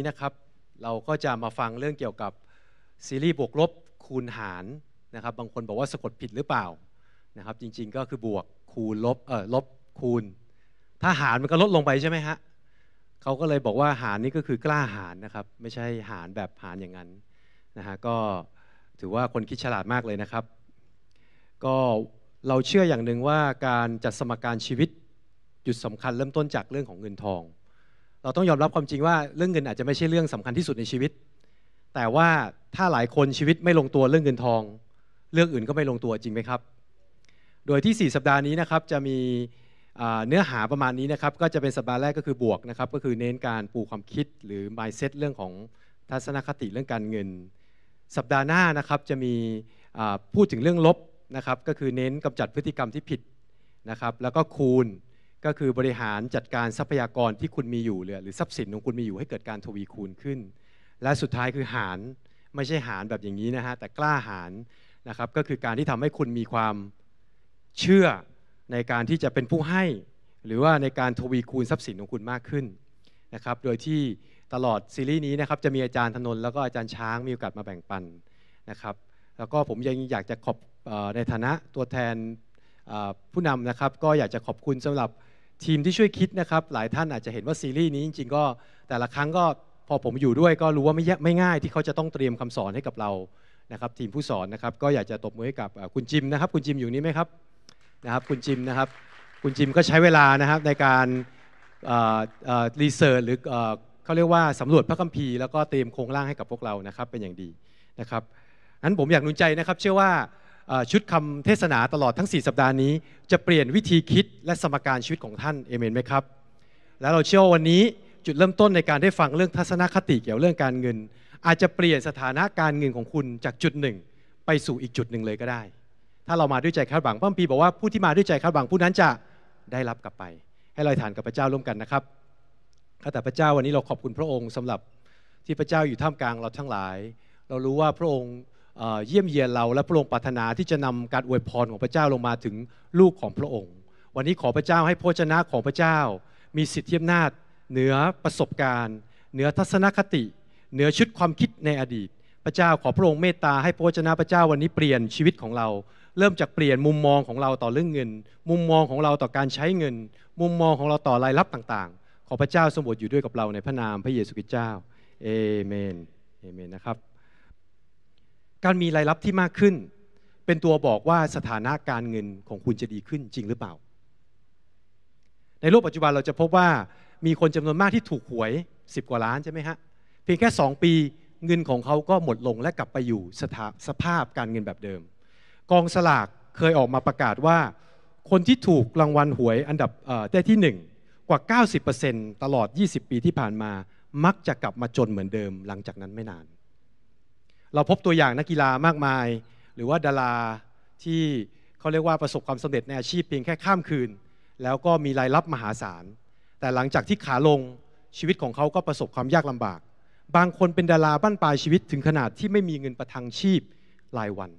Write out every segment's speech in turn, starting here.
นี้นะครับเราก็จะมาฟังเรื่องเกี่ยวกับซีรีส์บวกลบคูณหารนะครับบางคนบอกว่าสะกดผิดหรือเปล่านะครับจริงๆก็คือบวกคูณลบเออลบคูณ ถ้าหารมันก็ลดลงไปใช่ไหมฮะเขาก็เลยบอกว่าหารนี่ก็คือกล้าหารนะครับไม่ใช่หารแบบหารอย่างนั้นนะฮะก็ถือว่าคนคิดฉลาดมากเลยนะครับก็เราเชื่ออย่างหนึ่งว่าการจัดสมการชีวิตจุดสำคัญเริ่มต้นจากเรื่องของเงินทองเราต้องยอมรับความจริงว่าเรื่องเงินอาจจะไม่ใช่เรื่องสำคัญที่สุดในชีวิต แต่ว่าถ้าหลายคนชีวิตไม่ลงตัวเรื่องเงินทอง เรื่องอื่นก็ไม่ลงตัวจริงไหมครับ โดยที่ 4 สัปดาห์นี้นะครับจะมีเนื้อหาประมาณนี้นะครับก็จะเป็นสัปดาห์แรกก็คือบวกนะครับ ก็คือเน้นการปูความคิดหรือ mindset เรื่องของทัศนคติเรื่องการเงิน สัปดาห์หน้านะครับจะมีพูดถึงเรื่องลบนะครับก็คือเน้นกำจัดพฤติกรรมที่ผิดนะครับแล้วก็คูณก็คือบริหารจัดการทรัพยากรที่คุณมีอยู่เหรือทรัพย์สินของคุณมีอยู่ให้เกิดการทวีคูณขึ้น และสุดท้ายคือหารไม่ใช่หารแบบอย่างนี้นะฮะแต่กล้าหารนะครับก็คือการที่ทำให้คุณมีความเชื่อในการที่จะเป็นผู้ให้ หรือว่าในการทวีคูณทรัพย์สินของคุณมากขึ้นนะครับโดยที่ตลอดซีรีส์นี้นะครับจะมีอาจารย์ธนนแล้วก็อาจารย์ช้างมีโอกาสมาแบ่งปันนะครับแล้วก็ผมยังอยากจะขอบในฐานะตัวแทนผู้นำนะครับ ก็อยากจะขอบคุณสำหรับทีมที่ช่วยคิดนะครับ หลายท่านอาจจะเห็นว่าซีรีส์นี้ จริงๆก็แต่ละครั้งก็พอผมอยู่ด้วย ก็รู้ว่าไม่ยไม่ง่าย ที่เขาจะต้องเตรียมคำสอนให้กับเรา นะครับทีมผู้สอนนะครับก็อยากจะตบมือให้กับคุณจิมนะครับคุณจิมอยู่นี้ไหมครับนะครับคุณจิมนะครับคุณจิมก็ใช้เวลานะครับในการรีเสิร์ชหรือเขาเรียกว่าสำรวจพระคัมภีร์แล้วก็เตรียมโครงร่างให้กับพวกเรานะครับเป็นอย่างดีนะครับนั้นผมอยากหนุนใจนะครับเชื่อว่าชุดคำเทศนาตลอดทั้ง 4 สัปดาห์นี้ จะเปลี่ยนวิธีคิดและสมการชีวิตของท่านเอเมนไหมครับ แล้วเราเชื่อวันนี้จุดเริ่มต้นในการได้ฟังเรื่องทัศนคติเกี่ยวเรื่องการเงิน อาจจะเปลี่ยนสถานะการเงินของคุณจากจุดหนึ่งไปสู่อีกจุดหนึ่งเลยก็ได้ ถ้าเรามาด้วยใจคาดหวังพระพีบอกว่าผู้ที่มาด้วยใจคาดหวังผู้นั้นจะได้รับกลับไป ให้เราฐานกับพระเจ้าร่วมกันนะครับข้าแต่พระเจ้าวันนี้เราขอบคุณพระองค์สำหรับที่พระเจ้าอยู่ท่ามกลางเราทั้งหลาย เรารู้ว่าพระองค์เยี่ยมเยียนเราและพระองค์ปรารถนาที่จะนำการอวยพรของพระเจ้าลงมาถึงลูกของพระองค์ วันนี้ขอพระเจ้าให้พระชนะของพระเจ้ามีสิทธิอำนาจเหนือประสบการณ์ เหนือทัศนคติเหนือชุดความคิดในอดีต พระเจ้าขอพระองค์เมตตาให้พระชนะพระเจ้าวันนี้เปลี่ยนชีวิตของเรา เริ่มจากเปลี่ยนมุมมองของเราต่อเรื่องเงิน มุมมองของเราต่อการใช้เงิน มุมมองของเราต่อรายรับต่างๆ ขอพระเจ้าสมบูรณ์อยู่ด้วยกับเราในพระนามพระเยซูคริสต์เจ้า เอเมนเอเมนนะครับการมีรายรับที่มากขึ้น เป็นตัวบอกว่าสถานะการเงินของคุณจะดีขึ้นจริงหรือเปล่า ในโลกปัจจุบันเราจะพบว่ามีคนจำนวนมากที่ถูกหวย 10 กว่าล้าน ใช่ไหมฮะเพียงแค่ 2 ปีเงินของเขาก็หมดลงและกลับไปอยู่สถาสภาพการเงินแบบเดิม กองสลากเคยออกมาประกาศว่า คนที่ถูกรางวัลหวยอันดับได้ที่1กว่า 90%ตลอด 20 ปีที่ผ่านมา มักจะกลับมาจนเหมือนเดิมหลังจากนั้นไม่นานเราพบตัวอย่างนักกีฬามากมาย หรือว่าดาราที่เขาเรียกว่าประสบความสำเร็จในอาชีพเพียงแค่ข้ามคืน แล้วก็มีรายรับมหาศาลแต่หลังจากที่ขาลงชีวิตของเขาก็ประสบความยากลำบาก บางคนเป็นดาราบ้านปลายชีวิตถึงขนาดที่ไม่มีเงินประทังชีพรายวัน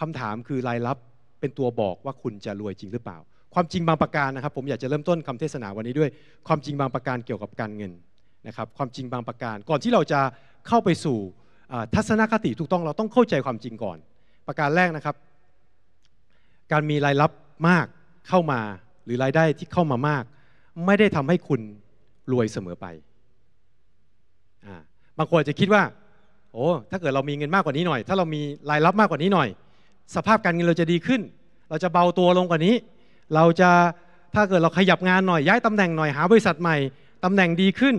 คำถามคือรายรับเป็นตัวบอกว่าคุณจะรวยจริงหรือเปล่า ความจริงบางประการนะครับ ผมอยากจะเริ่มต้นคำเทศนาวันนี้ด้วย ความจริงบางประการเกี่ยวกับการเงินนะครับความจริงบางประการก่อนที่เราจะเข้าไปสู่ทัศนคติถูกต้องเราต้องเข้าใจความจริงก่อน ประการแรกนะครับ การมีรายรับมากเข้ามาหรือรายได้ที่เข้ามามาก ไม่ได้ทำให้คุณรวยเสมอไปบางคนจะคิดว่า โอ้ถ้าเกิดเรามีเงินมากกว่านี้หน่อยถ้าเรามีรายรับมากกว่านี้หน่อย สภาพการเงินเราจะดีขึ้น เราจะเบาตัวลงกว่านี้ เราจะถ้าเกิดเราขยับงานหน่อยย้ายตำแหน่งหน่อยหาบริษัทใหม่ตำแหน่งดีขึ้น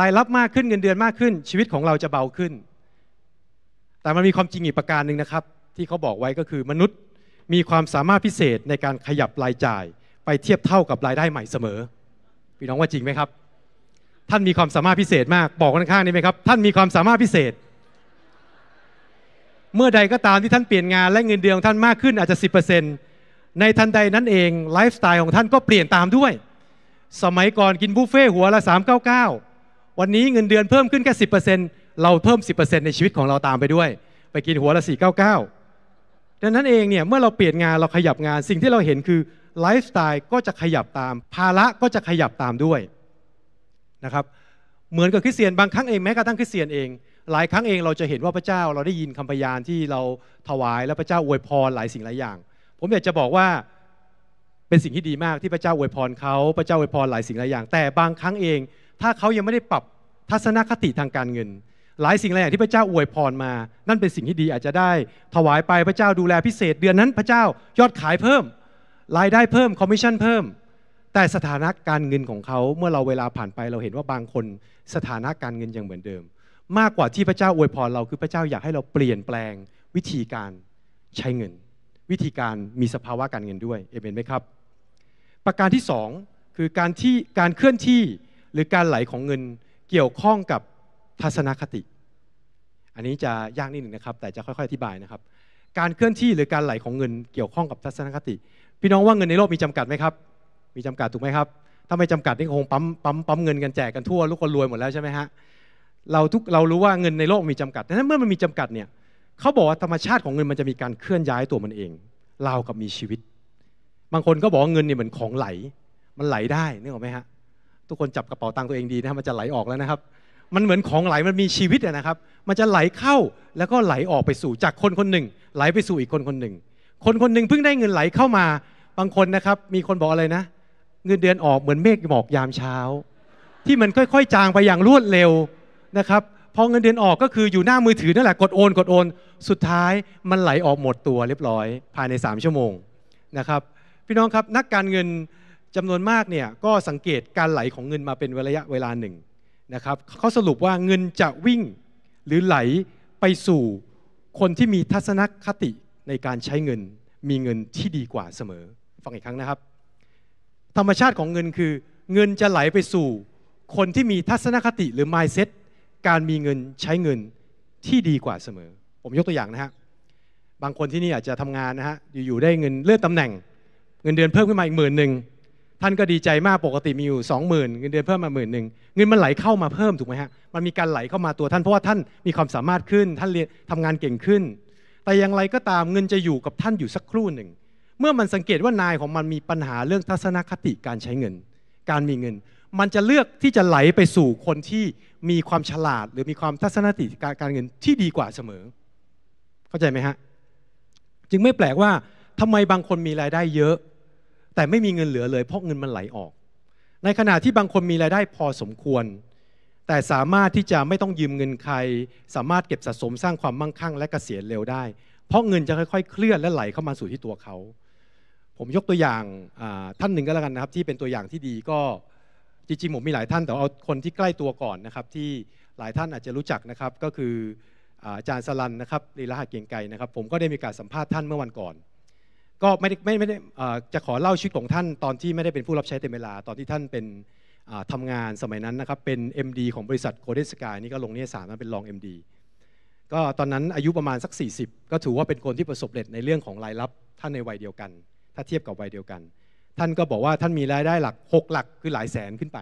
รายรับมากขึ้นเงินเดือนมากขึ้นชีวิตของเราจะเบาขึ้น แต่มันมีความจริงอีกประการหนึ่งนะครับ ที่เขาบอกไว้ก็คือมนุษย์มีความสามารถพิเศษในการขยับรายจ่าย ไปเทียบเท่ากับรายได้ใหม่เสมอ พี่น้องว่าจริงไหมครับ ท่านมีความสามารถพิเศษมากบอกข้างๆนี้ไหมครับท่านมีความสามารถพิเศษ เมื่อใดก็ตามที่ท่านเปลี่ยนงาน และเงินเดือนของท่านมากขึ้นอาจจะ 10%ในทันใดนั้นเองไลฟ์สไตล์ของท่านก็เปลี่ยนตามด้วยสมัยก่อน กิน บุฟเฟ่หัวละ399วันนี้เงินเดือนเพิ่มขึ้นแค่10%เราเพิ่ม 10%ในชีวิตของเราตามไปด้วย ไปกินหัวละ499ดังนั้นเองเนี่ยเมื่อเราเปลี่ยนงานเราขยับงานสิ่งที่เราเห็นคือไลฟ์สไตล์ก็จะขยับตาม ภาระก็จะขยับตามด้วยนะครับเหมือนกับคริสเตียนบางครั้งเองแม้กระทั่งคริสเตียนเอง หลายครั้งเองเราจะเห็นว่าพระเจ้าเราได้ยินคำพยานที่เราถวายและพระเจ้าอวยพรหลายสิ่งหลายอย่าง ผมอยากจะบอกว่าเป็นสิ่งที่ดีมากที่พระเจ้าอวยพรเขาพระเจ้าอวยพรหลายสิ่งหลายอย่างแต่บางครั้งเอง ถ้าเขายังไม่ได้ปรับทัศนคติทางการเงิน หลายสิ่งหลายอย่างที่พระเจ้าอวยพรมา นั่นเป็นสิ่งที่ดีอาจจะได้ ถวายไปพระเจ้าดูแลพิเศษเดือนนั้นพระเจ้ายอดขายเพิ่มรายได้เพิ่มคอมมิชชั่นเพิ่มแต่สถานะการเงินของเขาเมื่อเราเวลาผ่านไปเราเห็นว่าบางคนสถานะการเงินยังเหมือนเดิม มากกว่าที่พระเจ้าอวยพรเราคือพระเจ้าอยากให้เราเปลี่ยนแปลงวิธีการใช้เงิน วิธีการมีสภาวะการเงินด้วยเอเมนไหมครับประการที่ 2 คือการที่การเคลื่อนที่หรือการไหลของเงินเกี่ยวข้องกับทัศนคติ อันนี้จะยากนิดหนึ่งนะครับ แต่จะค่อยๆอธิบายนะครับ การเคลื่อนที่หรือการไหลของเงิน เกี่ยวข้องกับทัศนคติ พี่น้องว่าเงินในโลกมีจำกัดไหมครับมีจำกัดถูกไหมครับถ้าไม่จำกัดนี่คงปั๊มปั๊มปั๊มเงินกันแจกกันทั่วลูกคนรวยหมดแล้วใช่ไหมฮะเราทุกเรารู้ว่าเงินในโลกมีจำกัดดังนั้นเมื่อมันมีจำกัดเนี่ยเขาบอกว่าธรรมชาติของเงินมันจะมีการเคลื่อนย้ายตัวมันเองราวกับมีชีวิตบางคนก็บอกเงินเนี่ยเหมือนของไหล มันไหลได้นึกออกไหมฮะ ทุกคนจับกระเป๋าตังค์ตัวเองดีนะ มันจะไหลออกแล้วนะครับ มันเหมือนของไหล มันมีชีวิตนะครับ มันจะไหลเข้าแล้วก็ไหลออกไปสู่จากคนคนหนึ่งไหลไปสู่อีกคนคนหนึ่ง คนคนหนึ่งเพิ่งได้เงินไหลเข้ามา บางคนนะครับ มีคนบอกอะไรนะ เงินเดือนออกเหมือนเมฆหมอกยามเช้า ที่มันค่อย ๆ จางไปอย่างรวดเร็วนะครับ พอเงินเดือนออกก็คืออยู่หน้ามือถือนั่นแหละกดโอนกดโอน สุดท้าย มันไหลออกหมดตัวเรียบร้อย ภายใน3ชั่วโมงนะครับพี่น้องครับนักการเงินจำนวนมากเนี่ยก็สังเกตการไหลของเงินมาเป็นระยะเวลาหนึ่งนะครับเขาสรุปว่าเงินจะวิ่งหรือไหลไปสู่คนที่มีทัศนคติในการใช้เงินมีเงินที่ดีกว่าเสมอ ฟังอีกครั้งนะครับ ธรรมชาติของเงินคือ เงินจะไหลไปสู่คนที่มีทัศนคติ หรือ mindset การมีเงินใช้เงินที่ดีกว่าเสมอ ผมยกตัวอย่างนะฮะบางคนที่นี่อาจจะทำงานนะฮะอยู่ๆได้เงินเลื่อนตาแหน่งเงินเดือนเพิ่มขึ้นมาอีกหมื่นหนึ่งท่านก็ดีใจมากปกติมีอยู่สองหมื่นเงินเดือนเพิ่มมาหมื่นหนึ่งเงินมันไหลเข้ามาเพิ่มถูกไหมฮะมันมีการไหลเข้ามาตัวท่านเพราะว่าท่านมีความสามารถขึ้นท่านเรียนทำงานเก่งขึ้น แต่อย่างไรก็ตามเงินจะอยู่กับท่านอยู่สักครู่หนึ่ง เมื่อมันสังเกตว่านายของมันมีปัญหาเรื่องทัศนคติการใช้เงิน การมีเงิน มันจะเลือกที่จะไหลไปสู่คนที่มีความฉลาด หรือมีความทัศนคติการเงินที่ดีกว่าเสมอ เข้าใจไหมฮะจึงไม่แปลกว่าทำไมบางคนมีรายได้เยอะแต่ไม่มีเงินเหลือเลยเพราะเงินมันไหลออก ในขณะที่บางคนมีรายได้พอสมควร แต่สามารถที่จะไม่ต้องยืมเงินใคร สามารถเก็บสะสมสร้างความมั่งคั่งและกะเกษียณเร็วได้ เพราะเงินจะค่อย ๆเคลื่อนและไหลเข้ามาสู่ที่ตัวเขาผมยกตัวอย่างท่านหนึ่งก็แล้วกันนะครับที่เป็นตัวอย่างที่ดีก็จริงๆผมมีหลายท่าน แต่เอาคนที่ใกล้ตัวก่อนนะครับที่หลายท่านอาจจะรู้จักนะครับ ก็คืออาจารย์สลันนะครับลีลาหะเกียงไก่นะครับ ผมก็ได้มีการสัมภาษณ์ท่านเมื่อวันก่อนก็ไม่ได้ไม่ไม่ได้จะขอเล่าชีวิตของท่านตอนที่ไม่ได้เป็นผู้รับใช้เต็มเวลาตอนที่ท่านเป็นทำงานสมัยนั้นนะครับ เป็น MD ของบริษัทโคเดสกายนี่ก็ลงนิยสารนันเป็นรอง MD ก็ตอนนั้นอายุประมาณสัก 40 ก็ถือว่าเป็นคนที่ประสบเร็จ ในเรื่องของรายรับท่านในวัยเดียวกัน ถ้าเทียบกับวัยเดียวกัน ท่านก็บอกว่าท่านมีรายได้หลัก6หลักคือหลายแสนขึ้นไป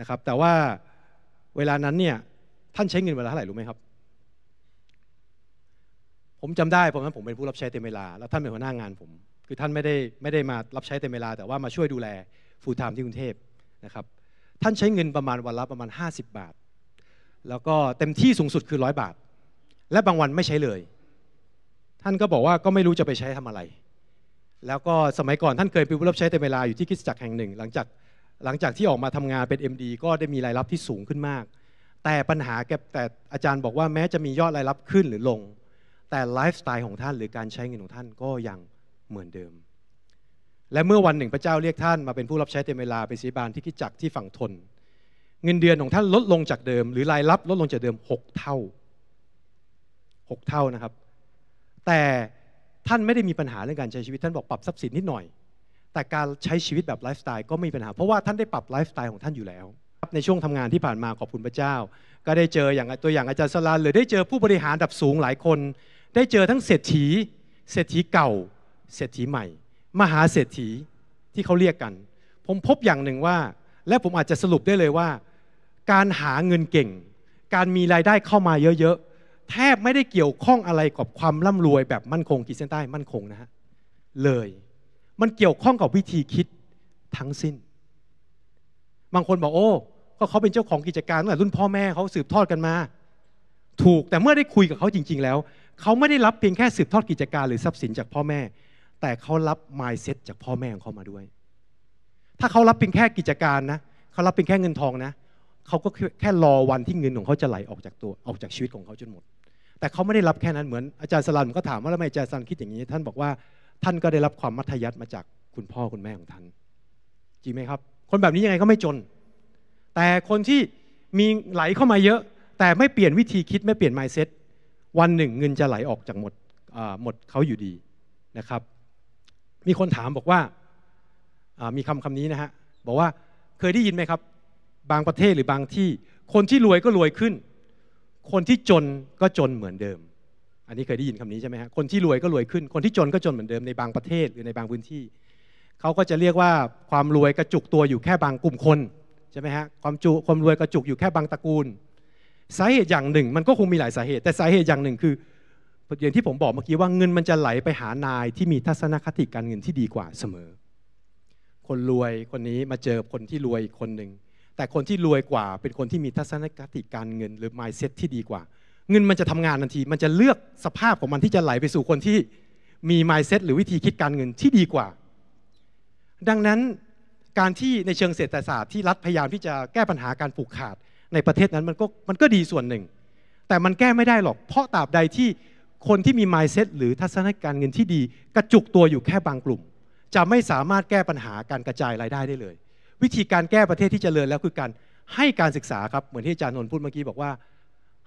นะครับแต่ว่าเวลานั้นเนี่ยท่านใช้เงินเวลาเท่าไหร่รู้ไหมครับผมจำได้ผมนั้นผมเป็นผู้รับใช้เต็มเวลาแล้วท่านเป็นหัวหน้างานผมคือท่านไม่ได้ไม่ได้มารับใช้เต็มเวลา แต่ว่ามาช่วยดูแลฟูลไทม์ที่กรุงเทพนะครับท่านใช้เงินประมาณวันละประมาณ 50 บาท แล้วก็เต็มที่สูงสุดคือร้อยบาท และบางวันไม่ใช้เลย ท่านก็บอกว่าก็ไม่รู้จะไปใช้ทำอะไร แล้วก็สมัยก่อนท่านเคยเป็นผู้รับใช้เต็มเวลาอยู่ที่คิสจักรแห่งหนึ่งหลังจากหลังจากที่ออกมาทำงานเป็น MD ก็ได้มีรายรับที่สูงขึ้นมาก แต่ปัญหาแกแต่อาจารย์บอกว่าแม้จะมียอดรายรับขึ้นหรือลงแต่ไลฟ์สไตล์ของท่านหรือการใช้เงินของท่านก็ยังเหมือนเดิม และเมื่อวันหนึ่งพระเจ้าเรียกท่านมาเป็นผู้รับใช้เต็มเวลาเป็นศิบาลที่คิดจักที่ฝั่งทน เงินเดือนของท่านลดลงจากเดิม หรือรายรับลดลงจากเดิม 6 เท่า 6 เท่านะครับ แต่ท่านไม่ได้มีปัญหาเรื่องการใช้ชีวิตท่านบอกปรับทรัพย์สินนิดหน่อย แต่การใช้ชีวิตแบบไลฟ์สไตล์ก็ไม่มีปัญหา เพราะว่าท่านได้ปรับไลฟ์สไตล์ของท่านอยู่แล้วในช่วงทำงานที่ผ่านมาขอบคุณพระเจ้า ก็ได้เจออย่างตัวอย่างอาจารย์สลานหรือได้เจอผู้บริหารดับสูงหลายคนได้เจอทั้งเศรษฐี เศรษฐีเก่า เศรษฐีใหม่ มหาเศรษฐีที่เขาเรียกกัน ผมพบอย่างหนึ่งว่า และผมอาจจะสรุปได้เลยว่า การหาเงินเก่ง การมีรายได้เข้ามาเยอะๆ แทบไม่ได้เกี่ยวข้องอะไรกับความร่ำรวยแบบมั่นคงกีเส้นใต้มั่นคงนะฮะเลย มันเกี่ยวข้องกับวิธีคิดทั้งสิ้น บางคนบอกโอ้ ก็เขาเป็นเจ้าของกิจการตั้งแต่รุ่นพ่อแม่เขาสืบทอดกันมา ถูก แต่เมื่อได้คุยกับเขาจริง ๆ แล้วเขาไม่ได้รับเพียงแค่สืบทอดกิจการหรือทรัพย์สินจากพ่อแม่ แต่เขารับมายเซ็ตจากพ่อแม่ของเขามาด้วย ถ้าเขารับเพียงแค่กิจการนะเขารับเพียงแค่เงินทองนะ เขาก็แค่รอวันที่เงินของเขาจะไหลออกจากตัวออกจากชีวิตของเขาจนหมด แต่เขาไม่ได้รับแค่นั้นเหมือนอาจารย์สลันก็ถามว่าแล้วทำไมอาจารย์สลันคิดอย่างนี้ ท่านบอกว่าท่านก็ได้รับความมัธยัติมาจากคุณพ่อคุณแม่ของท่านจริงไหมครับ คนแบบนี้ยังไงก็ไม่จน แต่คนที่มีไหลเข้ามาเยอะแต่ไม่เปลี่ยนวิธีคิดไม่เปลี่ยน mindset วันหนึ่งเงินจะไหลออกจากหมดหมดเขาอยู่ดีนะครับ มีคนถามบอกว่ามีคำคำนี้นะฮะบอกว่าเคยได้ยินไหมครับ บางประเทศหรือบางที่ คนที่รวยก็รวยขึ้น คนที่จนก็จนเหมือนเดิม อันนี้เคยได้ยินคำนี้ใช่ไหมฮะคนที่รวยก็รวยขึ้นคนที่จนก็จนเหมือนเดิมในบางประเทศหรือในบางพื้นที่เขาก็จะเรียกว่าความรวยกระจุกตัวอยู่แค่บางกลุ่มคนใช่ไหมฮะความจุความรวยกระจุกอยู่แค่บางตระกูลสาเหตุอย่างหนึ่ง มันก็คงมีหลายสาเหตุ แต่สาเหตุอย่างหนึ่งคืออย่างที่ผมบอกเมื่อกี้ว่าเงินมันจะไหลไปหานายที่มีทัศนคติการเงินที่ดีกว่าเสมอ คนรวยคนนี้มาเจอคนที่รวยอีกคนหนึ่งแต่คนที่รวยกว่า เป็นคนที่มีทัศนคติการเงิน หรือ mindset ที่ดีกว่า เงินมันจะทำงานทันที มันจะเลือกสภาพของมันที่จะไหลไปสู่คนที่มี mindset หรือวิธีคิดการเงินที่ดีกว่า ดังนั้นการที่ในเชิงเศรษฐศาสตร์ที่รัฐพยายามที่จะแก้ปัญหาการผูกขาดในประเทศนั้นมันก็มันก็ดีส่วนหนึ่ง แต่มันแก้ไม่ได้หรอก เพราะตราบใดที่คนที่มี mindset หรือทัศนคติการเงินที่ดี กระจุกตัวอยู่แค่บางกลุ่ม จะไม่สามารถแก้ปัญหาการกระจายรายได้ได้เลย วิธีการแก้ประเทศที่จเจริญแล้วคือการให้การศึกษาครับเหมือนที่อาจารย์นนท์พูดเมื่อกี้บอกว่า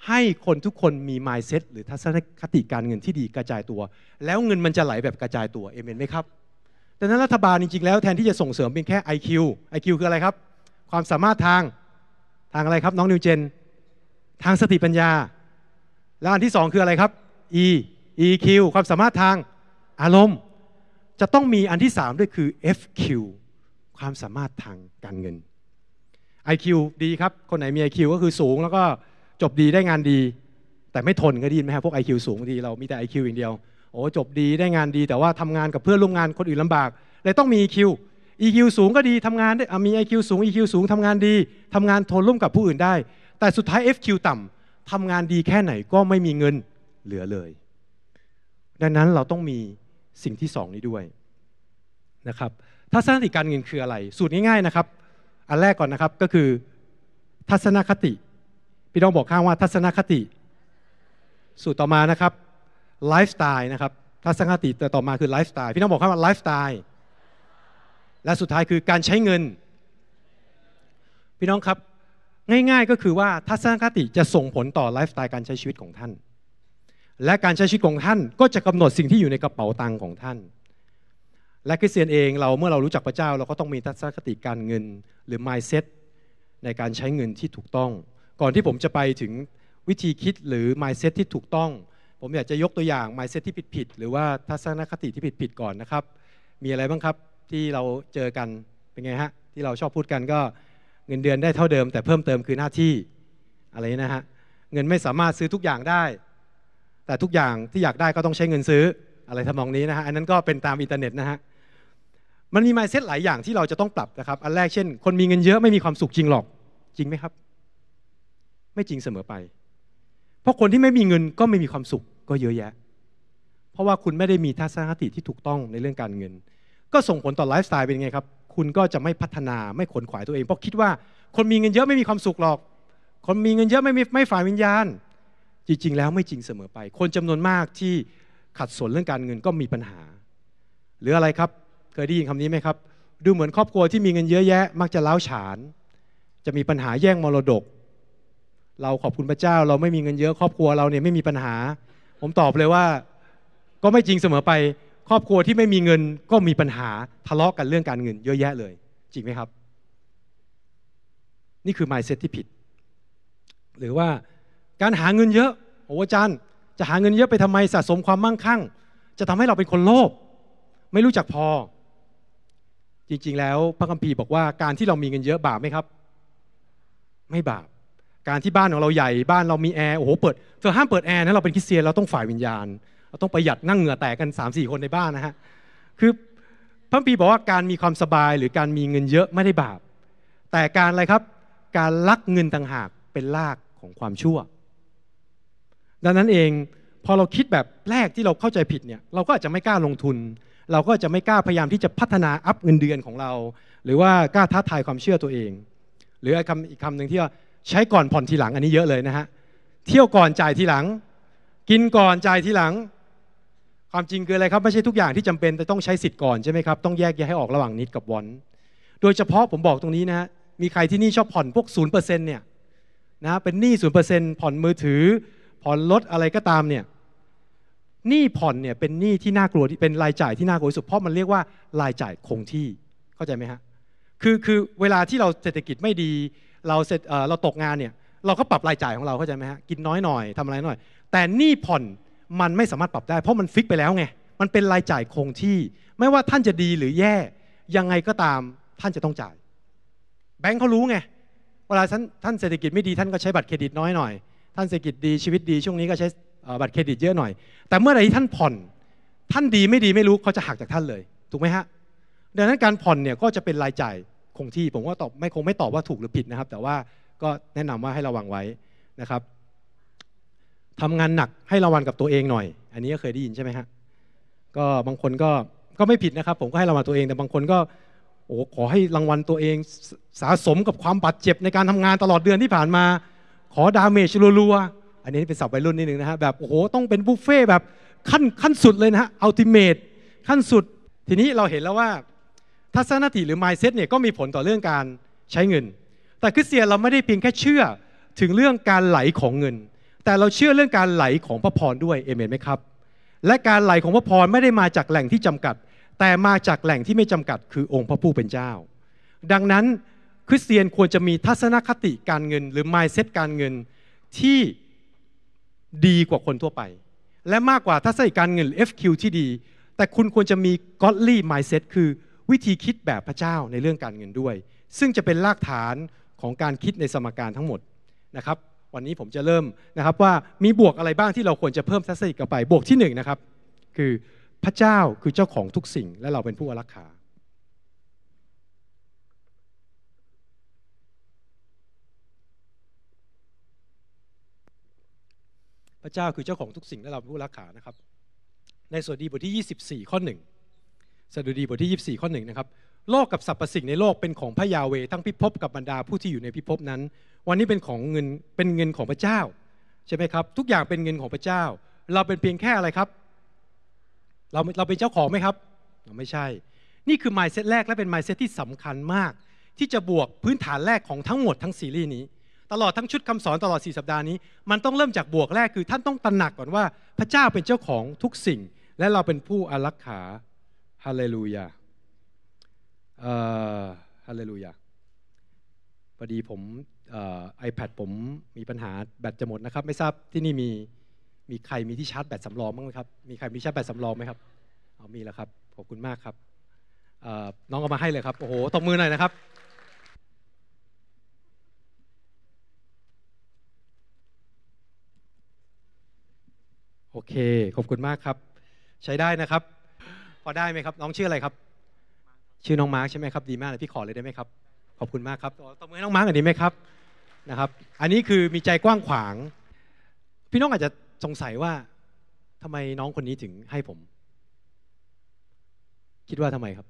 ให้คนทุกคนมี mindset หรือทัศนคติการเงินที่ดีกระจายตัวแล้วเงินมันจะไหลแบบกระจายตัวเอเมนไหมครับดังนั้นรัฐบาลจริงๆ แล้วแทนที่จะส่งเสริมเป็นแค่ IQ IQ คืออะไรครับ ความสามารถทางทางอะไรครับ น้องนิวเจนทางสติปัญญาแล้วอันที่สองคืออะไรครับ E EQ ความสามารถทางอารมณ์ จะต้องมีอันที่สามด้วยคือ FQ ความสามารถทางการเงิน IQ ดีครับคนไหนมี IQ ก็คือสูง แล้วก็จบดีได้งานดี แต่ไม่ทนก็ดีไหมครับพวก IQ สูงบางทีเรามีแต่ IQ อย่างเดียวโอ้จบดีได้งานดี แต่ว่าทำงานกับเพื่อนร่วมงานคนอื่นลำบากเลยต้องมี EQ EQ สูงก็ดีทำงานได้มี IQ สูง EQ สูงทำงานดีทำงานทนร่วมกับผู้อื่นได้ แต่สุดท้าย FQ ต่ำทำงานดีแค่ไหนก็ไม่มีเงินเหลือเลย ดังนั้นเราต้องมีสิ่งที่สองนี้ด้วยนะครับทัศนคติการเงินคืออะไร สูตรง่ายๆนะครับอันแรกก่อนนะครับก็คือทัศนคติพี่น้องบอกข้างว่าทัศนคติ สูตรต่อมานะครับไลฟ์สไตล์นะครับทัศนคติแต่อมาคือไลฟ์สไตล์พี่น้องบอกข้างว่าไลฟ์สไตล์และสุดท้ายคือการใช้เงิน พี่น้องครับง่ายๆก็คือว่าทัศนคติจะส่งผลต่อไลฟ์สไตล์การใช้ชีวิตของท่าน และการใช้ชีวิตของท่านก็จะกำหนดสิ่งที่อยู่ในกระเป๋าตังค์ของท่าน และคริสเตียนเองเราเมื่อเรารู้จักพระเจ้า เราก็ต้องมีทัศนคติการเงิน หรือ mindset ในการใช้เงินที่ถูกต้อง ก่อนที่ผมจะไปถึงวิธีคิดหรือ mindset ที่ถูกต้อง ผมอยากจะยกตัวอย่าง mindset ที่ผิดๆหรือว่า ทัศนคติที่ผิดๆก่อนนะครับ มีอะไรบ้างครับที่เราเจอกันเป็นไงฮะที่เราชอบพูดกันก็เงินเดือนได้เท่าเดิม แต่เพิ่มเติมคือหน้าที่อะไรนะฮะเงินไม่สามารถซื้อทุกอย่างได้ แต่ทุกอย่างที่อยากได้ก็ต้องใช้เงินซื้ออะไรทำนองนี้นะฮะอันนั้นก็เป็นตามอินเทอร์เน็ตนะฮะมันมีไมเซตหลายอย่างที่เราจะต้องปรับนะครับอันแรกเช่น คนมีเงินเยอะไม่มีความสุขจริงหรอก จริงไหมครับ ไม่จริงเสมอไป เพราะคนที่ไม่มีเงินก็ไม่มีความสุขก็เยอะแยะ เพราะว่าคุณไม่ได้มีทัศนคติที่ถูกต้องในเรื่องการเงินก็ส่งผลต่อไลฟ์สไตล์เป็นไงครับ คุณก็จะไม่พัฒนาไม่ขนขวายตัวเอง เพราะคิดว่าคนมีเงินเยอะไม่มีความสุขหรอก คนมีเงินเยอะไม่มีไม่ฝ่ายวิญญาณ จริง ๆ แล้วไม่จริงเสมอไป คนจำนวนมากที่ขัดสนเรื่องการเงินก็มีปัญหา หรืออะไรครับ เคยได้ยินคำนี้ไหมครับ ดูเหมือนครอบครัวที่มีเงินเยอะแยะ มักจะเล้าฉานจะมีปัญหาแย่งมรดก เราขอบคุณพระเจ้าเราไม่มีเงินเยอะครอบครัวเราเนี่ยไม่มีปัญหา ผมตอบเลยว่า ก็ไม่จริงเสมอไปครอบครัวที่ไม่มีเงินก็มีปัญหา ทะเลาะกกันเรื่องการเงิน เยอะแยะเลย จริงไหมครับ นี่คือ mindset ที่ผิด หรือว่าการหาเงินเยอะ โอ้อาจารย์จะหาเงินเยอะไปทำไมสะสมความมั่งคั่ง จะทำให้เราเป็นคนโลภไม่รู้จักพอ จริง ๆ แล้วพระคัมภีร์บอกว่าการที่เรามีเงินเยอะบาปไหมครับ ไม่บาปการที่บ้านของเราใหญ่บ้านเรามีแอร์โอ้โหเปิดเธอห้ามเปิดแอร์นะเราเป็นคริสเตียนเราต้องฝ่ายวิญญาณเราต้องประหยัดนั่งเหงื่อแตกกัน 3 4 คนในบ้านนะฮะ คือพระพีบอกว่าการมีความสบายหรือการมีเงินเยอะไม่ได้บาป แต่การอะไรครับการลักเงินต่างหากเป็นลากของความชั่ว ดังนั้นเองพอเราคิดแบบแรกที่เราเข้าใจผิดเนี่ยเราก็อาจจะไม่กล้าลงทุน เราก็จะไม่กล้าพยายามที่จะพัฒนาอัพเงินเดือนของเรา หรือว่ากล้าท้าทายความเชื่อตัวเอง หรือคำอีกคำหนึ่งที่ว่าใช้ก่อนผ่อนทีหลังอันนี้เยอะเลยนะฮะ เที่ยวก่อนจ่ายทีหลัง กินก่อนจ่ายทีหลังความจริงคืออะไรครับ ไม่ใช่ทุกอย่างที่จำเป็นแต่ต้องใช้สิทธิ์ก่อนใช่ไหมครับต้องแยกแยะให้ออกระหว่างนิดกับวอนโดยเฉพาะผมบอกตรงนี้นะฮะ มีใครที่นี่ชอบผ่อนพวกศูนย์เปอร์เซ็นต์เนี่ยนะเป็นหนี้ศูนย์เปอร์เซ็นต์ผ่อนมือถือ ผ่อนรถอะไรก็ตามเนี่ย หนี้ผ่อนเนี่ย เป็นหนี้ที่น่ากลัวที่เป็นรายจ่ายที่น่ากลัวที่สุดเพราะมันเรียกว่ารายจ่ายคงที่เข้าใจไหมฮะคือคือเวลาที่เราเศรษฐกิจไม่ดี เราเสร็จเราตกงานเนี่ยเราก็ปรับรายจ่ายของเราเข้าใจไหมฮะกินน้อยหน่อยทำอะไรหน่อย แต่หนี้ผ่อนมันไม่สามารถปรับได้เพราะมันฟิกไปแล้วไงมันเป็นรายจ่ายคงที่ ไม่ว่าท่านจะดีหรือแย่ยังไงก็ตาม ท่านจะต้องจ่าย แบงค์เขารู้ไงเวลาท่านท่านเศรษฐกิจไม่ดีท่านก็ใช้บัตรเครดิตน้อยหน่อย ท่านเศรษฐกิจดีชีวิตดี ช่วงนี้ก็ใช้บัตรเครดิตเยอะหน่อย แต่เมื่อไรที่ท่านผ่อน ท่านดีไม่ดีไม่รู้เขาจะหักจากท่านเลย ถูกไหมฮะดังนั้นการผ่อนเนี่ยก็จะเป็นรายจ่ายคงที่ ผมว่าตอบไม่คงไม่ตอบว่าถูกหรือผิดนะครับ แต่ว่าก็แนะนำว่าให้ระวังไว้นะครับทำงานหนักให้รางวัลกับตัวเองหน่อย อันนี้ก็เคยได้ยินใช่ไหมฮะ ก็บางคนก็ก็ไม่ผิดนะครับ ผมก็ให้รางวัลตัวเอง แต่บางคนก็โอ้ขอให้รางวัลตัวเองสะสมกับความบาดเจ็บในการทำงานตลอดเดือนที่ผ่านมา ขอดาเมจรัวๆอันนี้เป็นสับวัยรุ่นนิดนึงนะฮะ แบบโอ้โหต้องเป็นบุฟเฟ่แบบขั้นขั้นสุดเลยนะฮะอัลติเมทขั้นสุด ทีนี้เราเห็นแล้วว่า ทัศนคติหรือไมเซ็ e เนี่ยก็มีผลต่อเรื่องการใช้เงิน แต่คริสเตียนเราไม่ได้เพียงแค่เชื่อถึงเรื่องการไหลของเงินแต่เราเชื่อเรื่องการไหลของพระพรด้วยเอเมนไหมครับ และการไหลของพระพรไม่ได้มาจากแหล่งที่จำกัด แต่มาจากแหล่งที่ไม่จำกัดคือองค์พระผู้เป็นเจ้า ดังนั้นคริสเตียนควรจะมีทัศนคติการเงิน หรือ mindset การเงินที่ดีกว่าคนทั่วไป และมากกว่าทัศนคติการเงิน FQ ที่ดี แต่คุณควรจะมี godly mindset คือวิธีคิดแบบพระเจ้าในเรื่องการเงินด้วย ซึ่งจะเป็นรากฐานของการคิดในสมการทั้งหมดนะครับวันนี้ผมจะเริ่มนะครับว่ามีบวกอะไรบ้างที่เราควรจะเพิ่มทัศนิกไปบวกที่1นนะครับคือพระเจ้าคือเจ้าของทุกสิ่งและเราเป็นผู้อารักขาพระเจ้าคือเจ้าของทุกสิ่งและเราเป็นผู้รักขานะครับ ในสดุดีบทที่ 24ข้อ1สดุดีบทที่24ข้อ1นะครับโลกกับสรรพสิ่งในโลกเป็นของพระยาเวทั้งพิภพกับบรรดาผู้ที่อยู่ในพิภพนั้น วันนี้เป็นของเงินเป็นเงินของพระเจ้า ใช่ไหมครับ ทุกอย่างเป็นเงินของพระเจ้า เราเป็นเพียงแค่อะไรครับ เราเราเป็นเจ้าของไหมครับ เราไม่ใช่ นี่คือไม n ์เซตแรกและเป็นไม n ์เซตที่สำคัญมาก ที่จะบวกพื้นฐานแรก ของทั้งหมดทั้งซีรีส์นี้ ตลอดทั้งชุดคำสอนตลอด4สัปดาห์นี้มันต้องเริ่มจากบวกแรกคือ ท่านต้องตระหนักก่อนว่า พระเจ้าเป็นเจ้าของทุกสิ่ง และเราเป็นผู้อารักขาฮาเลลูยาฮาเลลูยา พอดีผมไอแพดผมมีปัญหาแบตจะหมดนะครับ ไม่ทราบที่นี่มี มีใครมีที่ชาร์จแบตสำรองบ้างไหมครับมีใครมีชาร์จแบตสำรองไหมครับเอามีแล้วครับขอบคุณมากครับน้องเอามาให้เลยครับ โอ้โหตบมือหน่อยนะครับ โอเคขอบคุณมากครับ ใช้ได้นะครับ พอได้ไหมครับ น้องชื่ออะไรครับชื่อน้องมาร์กใช่ไหมครับดีมากเลยพี่ขอเลยได้ไหมครับขอบคุณมากครับตบมือให้น้องมาร์กหน่อยดีไหมครับ นะครับ อันนี้คือมีใจกว้างขวาง พี่น้องอาจจะสงสัยว่าทำไมน้องคนนี้ถึงให้ผม คิดว่าทำไมครับ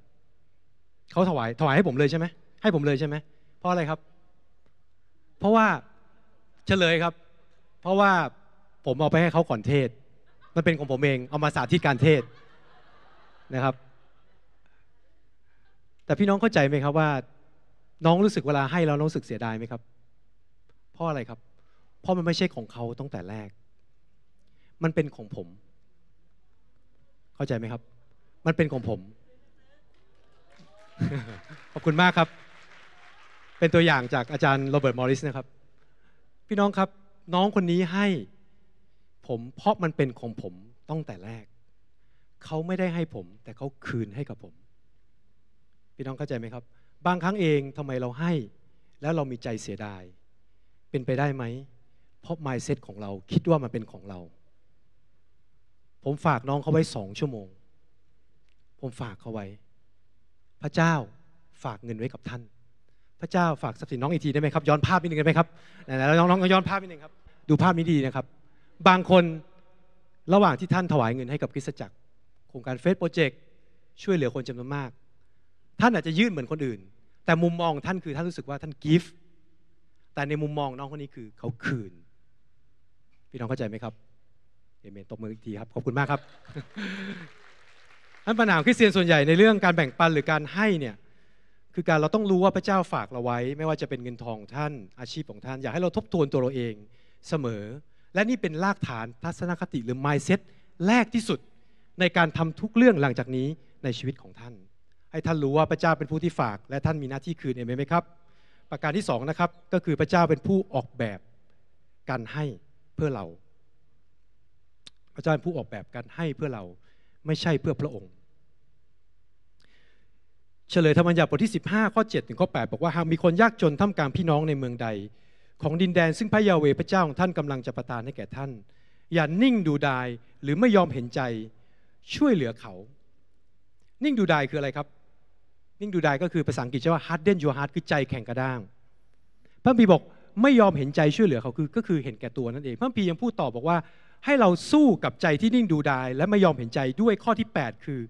เขาถวายถวายให้ผมเลยใช่ไหมให้ผมเลยใช่ไหมเพราะอะไรครับ เพราะว่าเฉลยครับ เพราะว่าผมเอาไปให้เขาก่อนเทศ มันเป็นของผมเองเอามาสาธิตการเทศนะครับแต่พี่น้องเข้าใจไหมครับว่า น้องรู้สึกเวลาให้แล้วน้องรู้สึกเสียดายไหมครับ เพราะอะไรครับ เพราะมันไม่ใช่ของเขาตั้งแต่แรก มันเป็นของผม เข้าใจไหมครับ มันเป็นของผมขอบคุณมากครับ เป็นตัวอย่างจากอาจารย์โรเบิร์ตมอริสนะครับ พี่น้องครับ น้องคนนี้ให้ผมเพราะมันเป็นของผมตั้งแต่แรก เขาไม่ได้ให้ผม แต่เขาคืนให้กับผมี่น้องเข้าใจไหมครับ บางครั้งเองทำไมเราให้ แล้วเรามีใจเสียดาย เป็นไปได้ไหมเพราะ mindset ของเราคิดว่ามันเป็นของเรา ผมฝากน้องเขาไว้สองชั่วโมง ผมฝากเขาไว้ พระเจ้าฝากเงินไว้กับท่าน พระเจ้าฝากทรัพย์สินน้องอีกทีได้ไหมครับ ย้อนภาพนิดนึงได้ไหมครับไหนๆแล้วน้องๆย้อนภาพนิดนึงครับดูภาพนี้ดีนะครับ บางคนระหว่างที่ท่านถวายเงินให้กับคริสตจักรโครงการเฟสโปรเจกต์ช่วยเหลือคนจำนวนมากท่านอาจจะยื่นเหมือนคนอื่น แต่มุมมองท่านคือท่านรู้สึกว่าท่านกิฟต์แต่ในมุมมองน้องคนนี้คือเขาคืน พี่น้องเข้าใจไหมครับ เอเมนตบมืออีกทีครับ ขอบคุณมากครับ ท่านปัญหาคริสเตียนส่วนใหญ่ในเรื่องการแบ่งปันหรือการให้เนี่ย คือการเราต้องรู้ว่าพระเจ้าฝากเราไว้ ไม่ว่าจะเป็นเงินทองท่าน อาชีพของท่าน อยากให้เราทบทวนตัวเราเองเสมอ และนี่เป็นรากฐานทัศนคติหรือ mindset แรกที่สุดในการทำทุกเรื่องหลังจากนี้ในชีวิตของท่านให้ท่านรู้ว่าพระเจ้าเป็นผู้ที่ฝาก และท่านมีหน้าที่คืนเองไหมครับ ประการที่2นะครับก็คือพระเจ้าเป็นผู้ออกแบบการให้เพื่อเราพระเจ้าเป็นผู้ออกแบบการให้เพื่อเราไม่ใช่เพื่อพระองค์ เฉลยธรรมยัญญัิบทที่ 15ข้อ7ถึงข้อ 8 บอกว่าหากมีคนยากจนท่ามกลางพี่น้องในเมืองใดของดินแดนซึ่งพระยาเวพระเจ้าของท่านกำลังจะประทานให้แก่ท่าน อย่านิ่งดูดายหรือไม่ยอมเห็นใจช่วยเหลือเขา นิ่งดูดายคืออะไรครับนิ่งดูได้ก็คือภาษาอังกฤษใช่ว่า harden your heart คือใจแข็งกระด้าง พระพีบอกไม่ยอมเห็นใจช่วยเหลือเขาคือ ก็คือเห็นแก่ตัวนั่นเอง พระพียังพูดต่อบอกว่าให้เราสู้กับใจที่นิ่งดูได้และไม่ยอมเห็นใจด้วยข้อที่ 8 คือ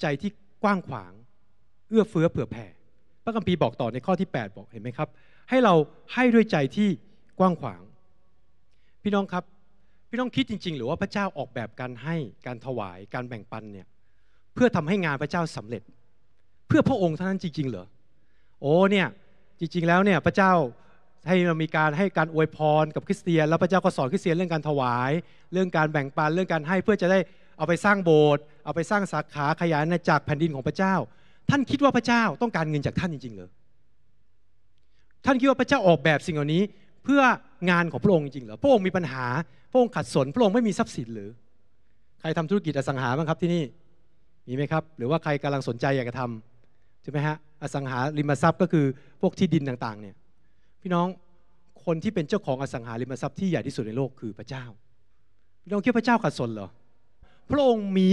ใจที่กว้างขวางเอื้อเฟื้อเผื่อแผ่ พระคัมภีร์บอกต่อในข้อที่8บอกเห็นไหมครับให้เราให้ด้วยใจที่กว้างขวาง พี่น้องครับพี่น้องคิดจริง ๆ หรือว่าพระเจ้าออกแบบการให้การถวายการแบ่งปันเนี่ยเพื่อทำให้งานพระเจ้าสำเร็จเพื่อพระองค์เท่านั้นจริงๆ เหรอ โอ้ เนี่ย จริงๆ แล้วเนี่ย พระเจ้าให้เรามีการให้การอวยพร กับคริสเตียน แล้วพระเจ้าก็สอนคริสเตียนเรื่องการถวาย เรื่องการแบ่งปัน เรื่องการให้เพื่อจะได้เอาไปสร้างโบสถ์ เอาไปสร้างสาขาขยายนาจากแผ่นดินของพระเจ้า ท่านคิดว่าพระเจ้าต้องการเงินจากท่านจริง ๆ เหรอ ท่านคิดว่าพระเจ้าออกแบบสิ่งเหล่านี้ เพื่องานของพระองค์จริงๆ เหรอ พระองค์มีปัญหา พระองค์ขัดสน พระองค์ไม่มีทรัพย์สินหรือ ใครทำธุรกิจอสังหาบ้างครับที่นี่ มีไหมครับ หรือว่าใครกำลังสนใจอยากจะทำูกไหมฮะอสังหาริมทรัพย์ก็คือพวกที่ดินต่างๆเนี่ยพี่น้องคนที่เป็นเจ้าของอสังหาริมทรัพย์ที่ใหญ่ที่สุดในโลกคือพระเจ้า พี่น้องคิดพระเจ้าขัดสนเหรอพระองค์มี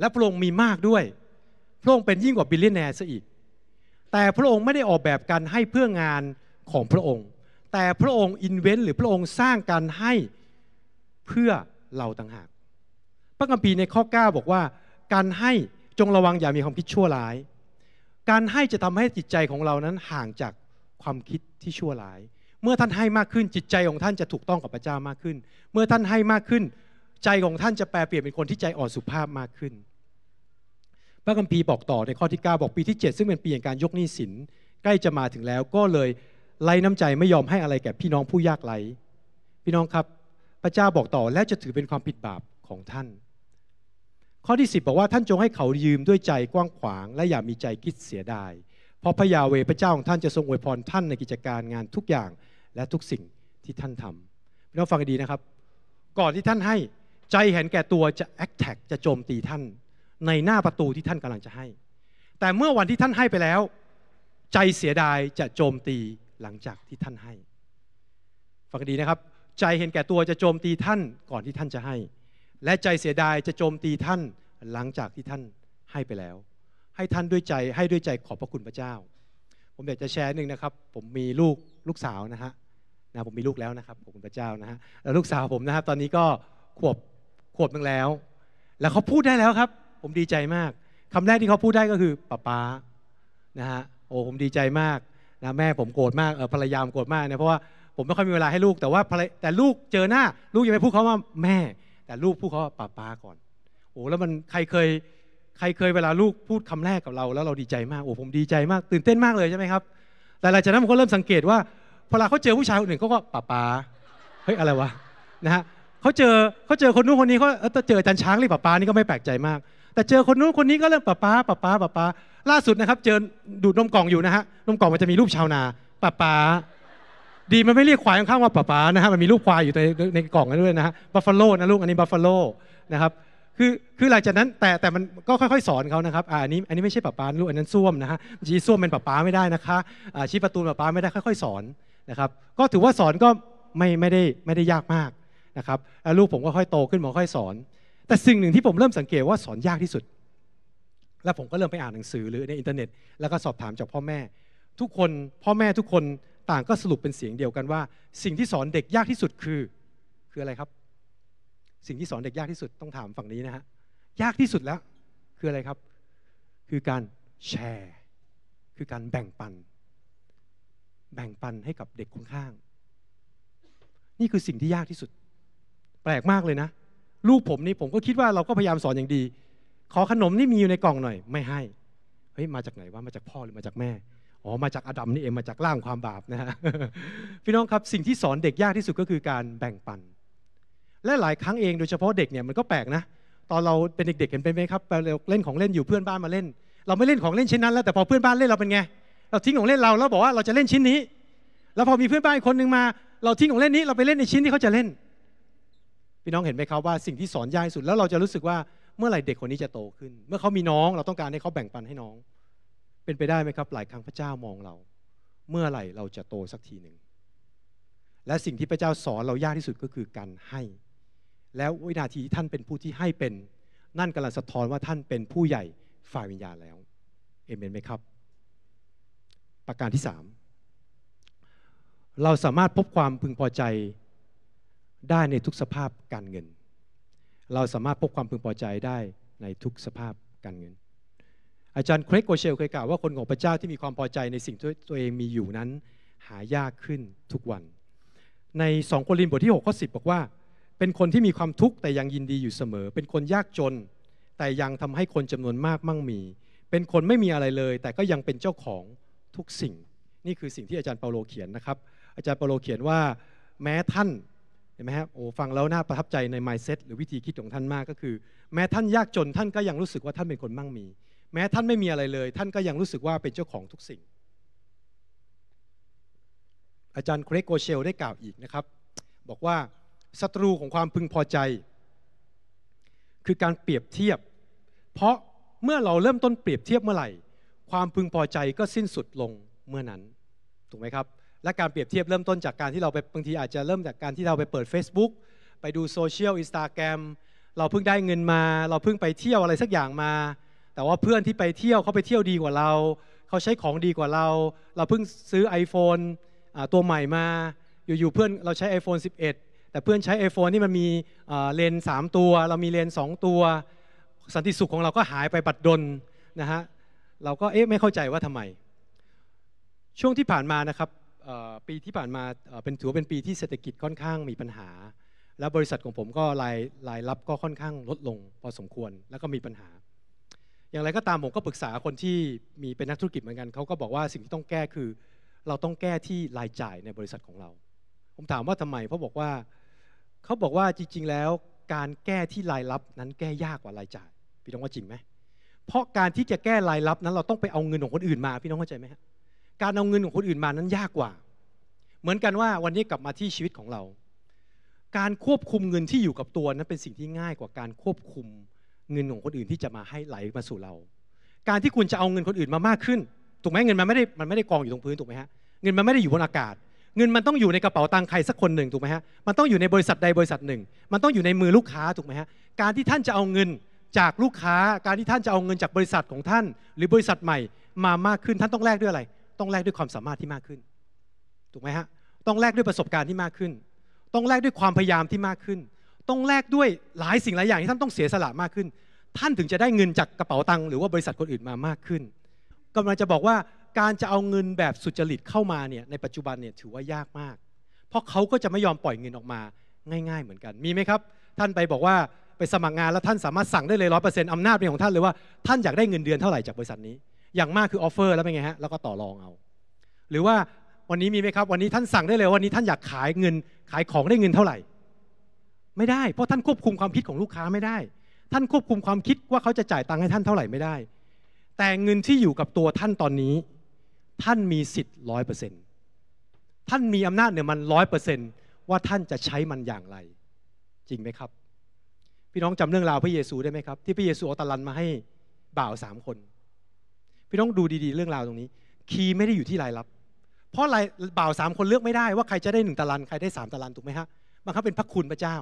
และพระองค์มีมากด้วยพระองค์เป็นยิ่งกว่าบิลเลนแนร์ซะอีกแต่พระองค์ไม่ได้ออกแบบการให้เพื่องานของพระองค์ แต่พระองค์อินเวนต์หรือพระองค์สร้างการให้เพื่อเราต่างหาก พระคัมภีร์ในข้อ 9 บอกว่า การให้จงระวังอย่ามีความคิดชั่วร้ายการให้จะทำให้จิตใจของเรานั้นห่างจากความคิดที่ชั่วร้าย เมื่อท่านให้มากขึ้นจิตใจของท่านจะถูกต้องกับพระเจ้ามากขึ้น เมื่อท่านให้มากขึ้น ใจของท่านจะแปลเปลี่ยนเป็นคนที่ใจอ่อนสุภาพมากขึ้น พระคัมภีร์บอกต่อในข้อที่9บอกปีที่ 7 ซึ่งเป็นปีแห่งการยกหนี้สินใกล้จะมาถึงแล้ว ก็เลยไล่น้ำใจไม่ยอมให้อะไรแก่พี่น้องผู้ยากไร้ พี่น้องครับพระเจ้าบอกต่อและจะถือเป็นความผิดบาปของท่านข้อที่10บอกว่าท่านจงให้เขายืมด้วยใจกว้างขวางและอย่ามีใจคิดเสียดาย เพราะพระยาเวพระเจ้าของท่านจะทรงอวยพรท่านในกิจการงานทุกอย่างและทุกสิ่งที่ท่านทำพี่น้องฟังดีนะครับ ก่อนที่ท่านให้ ใจเห็นแก่ตัวจะแอคแท็กจะโจมตีท่าน ในหน้าประตูที่ท่านกำลังจะให้ แต่เมื่อวันที่ท่านให้ไปแล้ว ใจเสียดายจะโจมตีหลังจากที่ท่านให้ฟังดีนะครับใจเห็นแก่ตัวจะโจมตีท่าน ก่อนที่ท่านจะให้และใจเสียดายจะโจมตีท่านหลังจากที่ท่านให้ไปแล้ว ให้ท่านด้วยใจให้ด้วยใจขอบพระคุณพระเจ้า ผมอยากจะแชร์หนึ่งนะครับ ผมมีลูกลูกสาวนะฮะนะผมมีลูกแล้วนะครับขอบคุณพระเจ้านะฮะแล้วลูกสาวผมนะครับ ตอนนี้ก็ขวบขวบนึงแล้ว แล้วเขาพูดได้แล้วครับ ผมดีใจมาก คำแรกที่เขาพูดได้ก็คือป้าป้านะฮะโอ้ผมดีใจมากนะแม่ผมโกรธมากเออภรรยามโกรธมากนะเพราะว่าผมไม่ค่อยมีเวลาให้ลูกแต่ว่าแต่ลูกเจอหน้า ลูกยังไม่พูดเขาว่าแม่แต่ลูกพูดเขาป้าป้าก่อน โอ้แล้วมันใครเคย ใครเคยเวลาลูกพูดคำแรกกับเรา แล้วเราดีใจมาก โอ้ผมดีใจมากตื่นเต้นมากเลยใช่ไหมครับแต่หลังจากนั้นผมก็เริ่มสังเกตว่าพอเวลาเขาเจอผู้ชายคนหนึ่งเขาก็ป้าป้าเฮ้ยอะไรวะนะฮะเขาเจอเขาเจอคนนู้นคนนี้เขาเจออาจารย์ช้างเรียกป้าป้านี่ก็ไม่แปลกใจมาก แต่เจอคนนู้นคนนี้ก็เริ่มป้าป้าป้าป้าป้าล่าสุดนะครับ เจอดูดนมกล่องอยู่นะฮะ นมกล่องมันจะมีรูปชาวนาป้าป้าดีมันไม่เรียกควายข้างว่าป๋าป๋านะฮะมันมีรูปควายอยู่ในในกล่องนั้นด้วยนะฮะบัฟฟาโลนะลูกอันนี้บัฟฟาโลนะครับคือคือหลังจากนั้นแต่แต่มันก็ค่อยๆสอนเขานะครับอ่าันนี้อันนี้ไม่ใช่ป๋าป๋าลูกอันนั้นส้วมนะฮะชี้ส้วมเป็นป๋าป๋าไม่ได้นะคะอ่าชี้ประตูป๋าป๋าไม่ได้ค่อยๆ สอนนะครับก็ถือว่าสอนก็ไม่ไม่ได้ไม่ได้ยากมากนะครับแล้วลูกผมก็ค่อยโตขึ้นผมค่อยสอน แต่สิ่งหนึ่งที่ผมเริ่มสังเกตว่าสอนยากที่สุด แล้วผมก็เริ่มไปอ่านหนังสือหรือในอินเทอร์เน็ตแล้วก็สอบถามจากพ่อแม่ ทุกคนพ่อแม่ทุกคนต่างก็สรุปเป็นเสียงเดียวกันว่า สิ่งที่สอนเด็กยากที่สุดคือ คืออะไรครับ สิ่งที่สอนเด็กยากที่สุดต้องถามฝั่งนี้นะฮะ ยากที่สุดแล้ว คืออะไรครับ คือการแชร์ คือการแบ่งปัน แบ่งปันให้กับเด็กข้างๆนี่คือสิ่งที่ยากที่สุด แปลกมากเลยนะลูกผมนี่ผมก็คิดว่าเราก็พยายามสอนอย่างดี ขอขนมนี่มีอยู่ในกล่องหน่อย ไม่ให้เฮ้ยมาจากไหนว่ามาจากพ่อหรือมาจากแม่อ๋อมาจากอดัมนี่เองมาจากล่างความบาปนะฮะพี่น้องครับสิ่งที่สอนเด็กยากที่สุดก็คือการแบ่งปัน และหลายครั้งเองโดยเฉพาะเด็กเนี่ยมันก็แปลกนะตอนเราเป็นเด็กๆเห็นเป็นไหมครับเราเล่นของเล่นอยู่เพื่อนบ้านมาเล่น เราไม่เล่นของเล่นชิ้นนั้นแล้วแต่พอเพื่อนบ้านเล่นเราเป็นไง เราทิ้งของเล่นเราแล้วบอกว่าเราจะเล่นชิ้นนี้แล้วพอมีเพื่อนบ้านคนนึงมา เราทิ้งของเล่นนี้เราไปเล่นในชิ้นที่เขาจะเล่น พี่น้องเห็นไหมครับว่าสิ่งที่สอนยากที่สุดแล้วเราจะรู้สึกว่าเมื่อไหร่เด็กคนนี้จะโตขึ้น เมื่อเขามีน้อง เราต้องการให้เขาแบ่งปันให้น้องเป็นไปได้ไหมครับหลายครั้งพระเจ้ามองเรา เมื่อไหร่เราจะโตสักทีหนึ่งและสิ่งที่พระเจ้าสอนเรายากที่สุดก็คือการให้ แล้ววินาทีที่ท่านเป็นผู้ที่ให้เป็นนั่นกำลังสะท้อนว่าท่านเป็นผู้ใหญ่ฝ่ายวิญญาณแล้วเอเมนไหมครับ ประการที่สามเราสามารถพบความพึงพอใจได้ในทุกสภาพการเงิน เราสามารถพบความพึงพอใจได้ในทุกสภาพการเงินอาจารย์เครกโกเชลเคยกล่าวว่าคนของพระเจ้าที่มีความพอใจในสิ่งที่ตัวเองมีอยู่นั้น หายากขึ้นทุกวัน ใน2โครินธ์บทที่6ข้อ 10 บอกว่า เป็นคนที่มีความทุกข์แต่ยังยินดีอยู่เสมอ เป็นคนยากจน แต่ยังทำให้คนจำนวนมากมั่งมี เป็นคนไม่มีอะไรเลย แต่ก็ยังเป็นเจ้าของทุกสิ่ง นี่คือสิ่งที่อาจารย์เปาโลเขียนนะครับอาจารย์เปาโลเขียนว่าแม้ท่านเห็นไหมครับโอ้ฟังแล้วน่าประทับใจใน mindset หรือวิธีคิดของท่านมากก็คือ แม้ท่านยากจนท่านก็ยังรู้สึกว่าท่านเป็นคนมั่งมีแม้ท่านไม่มีอะไรเลย ท่านก็ยังรู้สึกว่าเป็นเจ้าของทุกสิ่ง อาจารย์เครกโกเชลได้กล่าวอีกนะครับ บอกว่าศัตรูของความพึงพอใจ คือการเปรียบเทียบ เพราะเมื่อเราเริ่มต้นเปรียบเทียบเมื่อไหร่ ความพึงพอใจก็สิ้นสุดลงเมื่อนั้นถูกไหมครับ และการเปรียบเทียบเริ่มต้นจากการที่เราไปบางทีอาจจะเริ่มจากการที่เราไปเปิด Facebook ไปดูโซเชียลอินสตาแกรมเราเพิ่งได้เงินมา เราเพิ่งไปเที่ยวอะไรสักอย่างมาแต่ว่าเพื่อนที่ไปเที่ยวเขาไปเที่ยวดีกว่าเราเขาใช้ของดีกว่าเรา เราเพิ่งซื้อ iPhone ตัวใหม่มาอยู่ๆเพื่อนเราใช้ iPhone 11 แต่เพื่อนใช้ iPhone นี่มันมีเลนส์มตัว เรามีเลนส์งตัว สันติสุขของเราก็หายไปบัดดลนะฮะเราก็เอ๊ะไม่เข้าใจว่าทำไม ช่วงที่ผ่านมานะครับปีที่ผ่านมาเป็นถือเป็นปีที่เศรษฐกิจค่อนข้างมีปัญหา และบริษัทของผมก็รายรายรับก็ค่อนข้างลดลงพอสมควรแล้วก็มีปัญหาอย่างไรก็ตามผมก็ปรึกษาคนที่มีเป็นนักธุรกิจเหมือนกันเขาก็บอกว่าสิ่งที่ต้องแก้คือเราต้องแก้ที่รายจ่ายในบริษัทของเรา ผมถามว่าทำไมเขาบอกว่าเขาบอกว่าจริงๆแล้ว การแก้ที่รายรับนั้นแก้ยากกว่ารายจ่ายพี่น้องว่าจริงไหมเพราะการที่จะแก้รายรับนั้นเราต้องไปเอาเงินของคนอื่นมาพี่น้องเข้าใจไหมฮะการเอาเงินของคนอื่นมานั้นยากกว่า เหมือนกันว่าวันนี้กลับมาที่ชีวิตของเรา การควบคุมเงินที่อยู่กับตัวนั้นเป็นสิ่งที่ง่ายกว่าการควบคุมเงินของคนอื่นที่จะมาให้ไหลมาสู่เรา การที่คุณจะเอาเงินคนอื่นมามากขึ้น ถูกไหมเงินมันไม่ได้มันไม่ได้กองอยู่ตรงพื้นถูกไหมฮะเงินมันไม่ได้อยู่บนอากาศ เงินมันต้องอยู่ในกระเป๋าตังค์ใครสักคนหนึ่งถูกไหมฮะมันต้องอยู่ในบริษัทใดบริษัทหนึ่ง มันต้องอยู่ในมือลูกค้าถูกไหมฮะการที่ท่านจะเอาเงินจากลูกค้า การที่ท่านจะเอาเงินจากบริษัทของท่าน หรือบริษัทใหม่มามากขึ้น ท่านต้องแลกด้วยอะไร ต้องแลกด้วยความสามารถที่มากขึ้นถูกไหมฮะต้องแลกด้วยประสบการณ์ที่มากขึ้น ต้องแลกด้วยความพยายามที่มากขึ้นต้องแลกด้วยหลายสิ่งหลายอย่างที่ท่านต้องเสียสละมากขึ้น ท่านถึงจะได้เงินจากกระเป๋าตังค์หรือว่าบริษัทคนอื่นมามากขึ้นกำลังจะบอกว่าการจะเอาเงินแบบสุจริตเข้ามาเนี่ยในปัจจุบันเนี่ยถือว่ายากมาก เพราะเขาก็จะไม่ยอมปล่อยเงินออกมาง่าย ๆเหมือนกันมีไหมครับ ท่านไปบอกว่าไปสมัครงานแล้วท่านสามารถสั่งได้เลยร้อยเปอร์เซ็นต์อำนาจเป็นของท่านเลยว่าท่านอยากได้เงินเดือนเท่าไหร่จากบริษัทนี้อย่างมากคือออฟเฟอร์แล้วเป็นไงฮะแล้วก็ต่อรองเอา หรือว่าวันนี้มีไหมครับวันนี้ท่านสั่งได้เลย วันนี้ท่านอยากขายเงินขายของได้เงินเท่าไหร่ไม่ได้เพราะท่านควบคุมความคิดของลูกค้าไม่ได้ ท่านควบคุมความคิดว่าเขาจะจ่ายตังค์ให้ท่านเท่าไหร่ไม่ได้ แต่เงินที่อยู่กับตัวท่านตอนนี้ ท่านมีสิทธิ์ร้อยเปอร์เซ็นต์ท่านมีอำนาจเหนือมันร้อยเปอร์เซ็นต์ว่าท่านจะใช้มันอย่างไร จริงไหมครับ พี่น้องจำเรื่องราวพระเยซูได้ไหมครับที่พระเยซูเอาตะลันมาให้บ่าวสามคน พี่น้องดูดี ๆเรื่องราวตรงนี้ คีย์ไม่ได้อยู่ที่รายรับ เพราะรายบ่าวสามคนเลือกไม่ได้ว่าใครจะได้หนึ่งตะลัน ใครได้สามตะลันถูกไหมฮะบางครั้งเป็นพระคุณพระเจ้า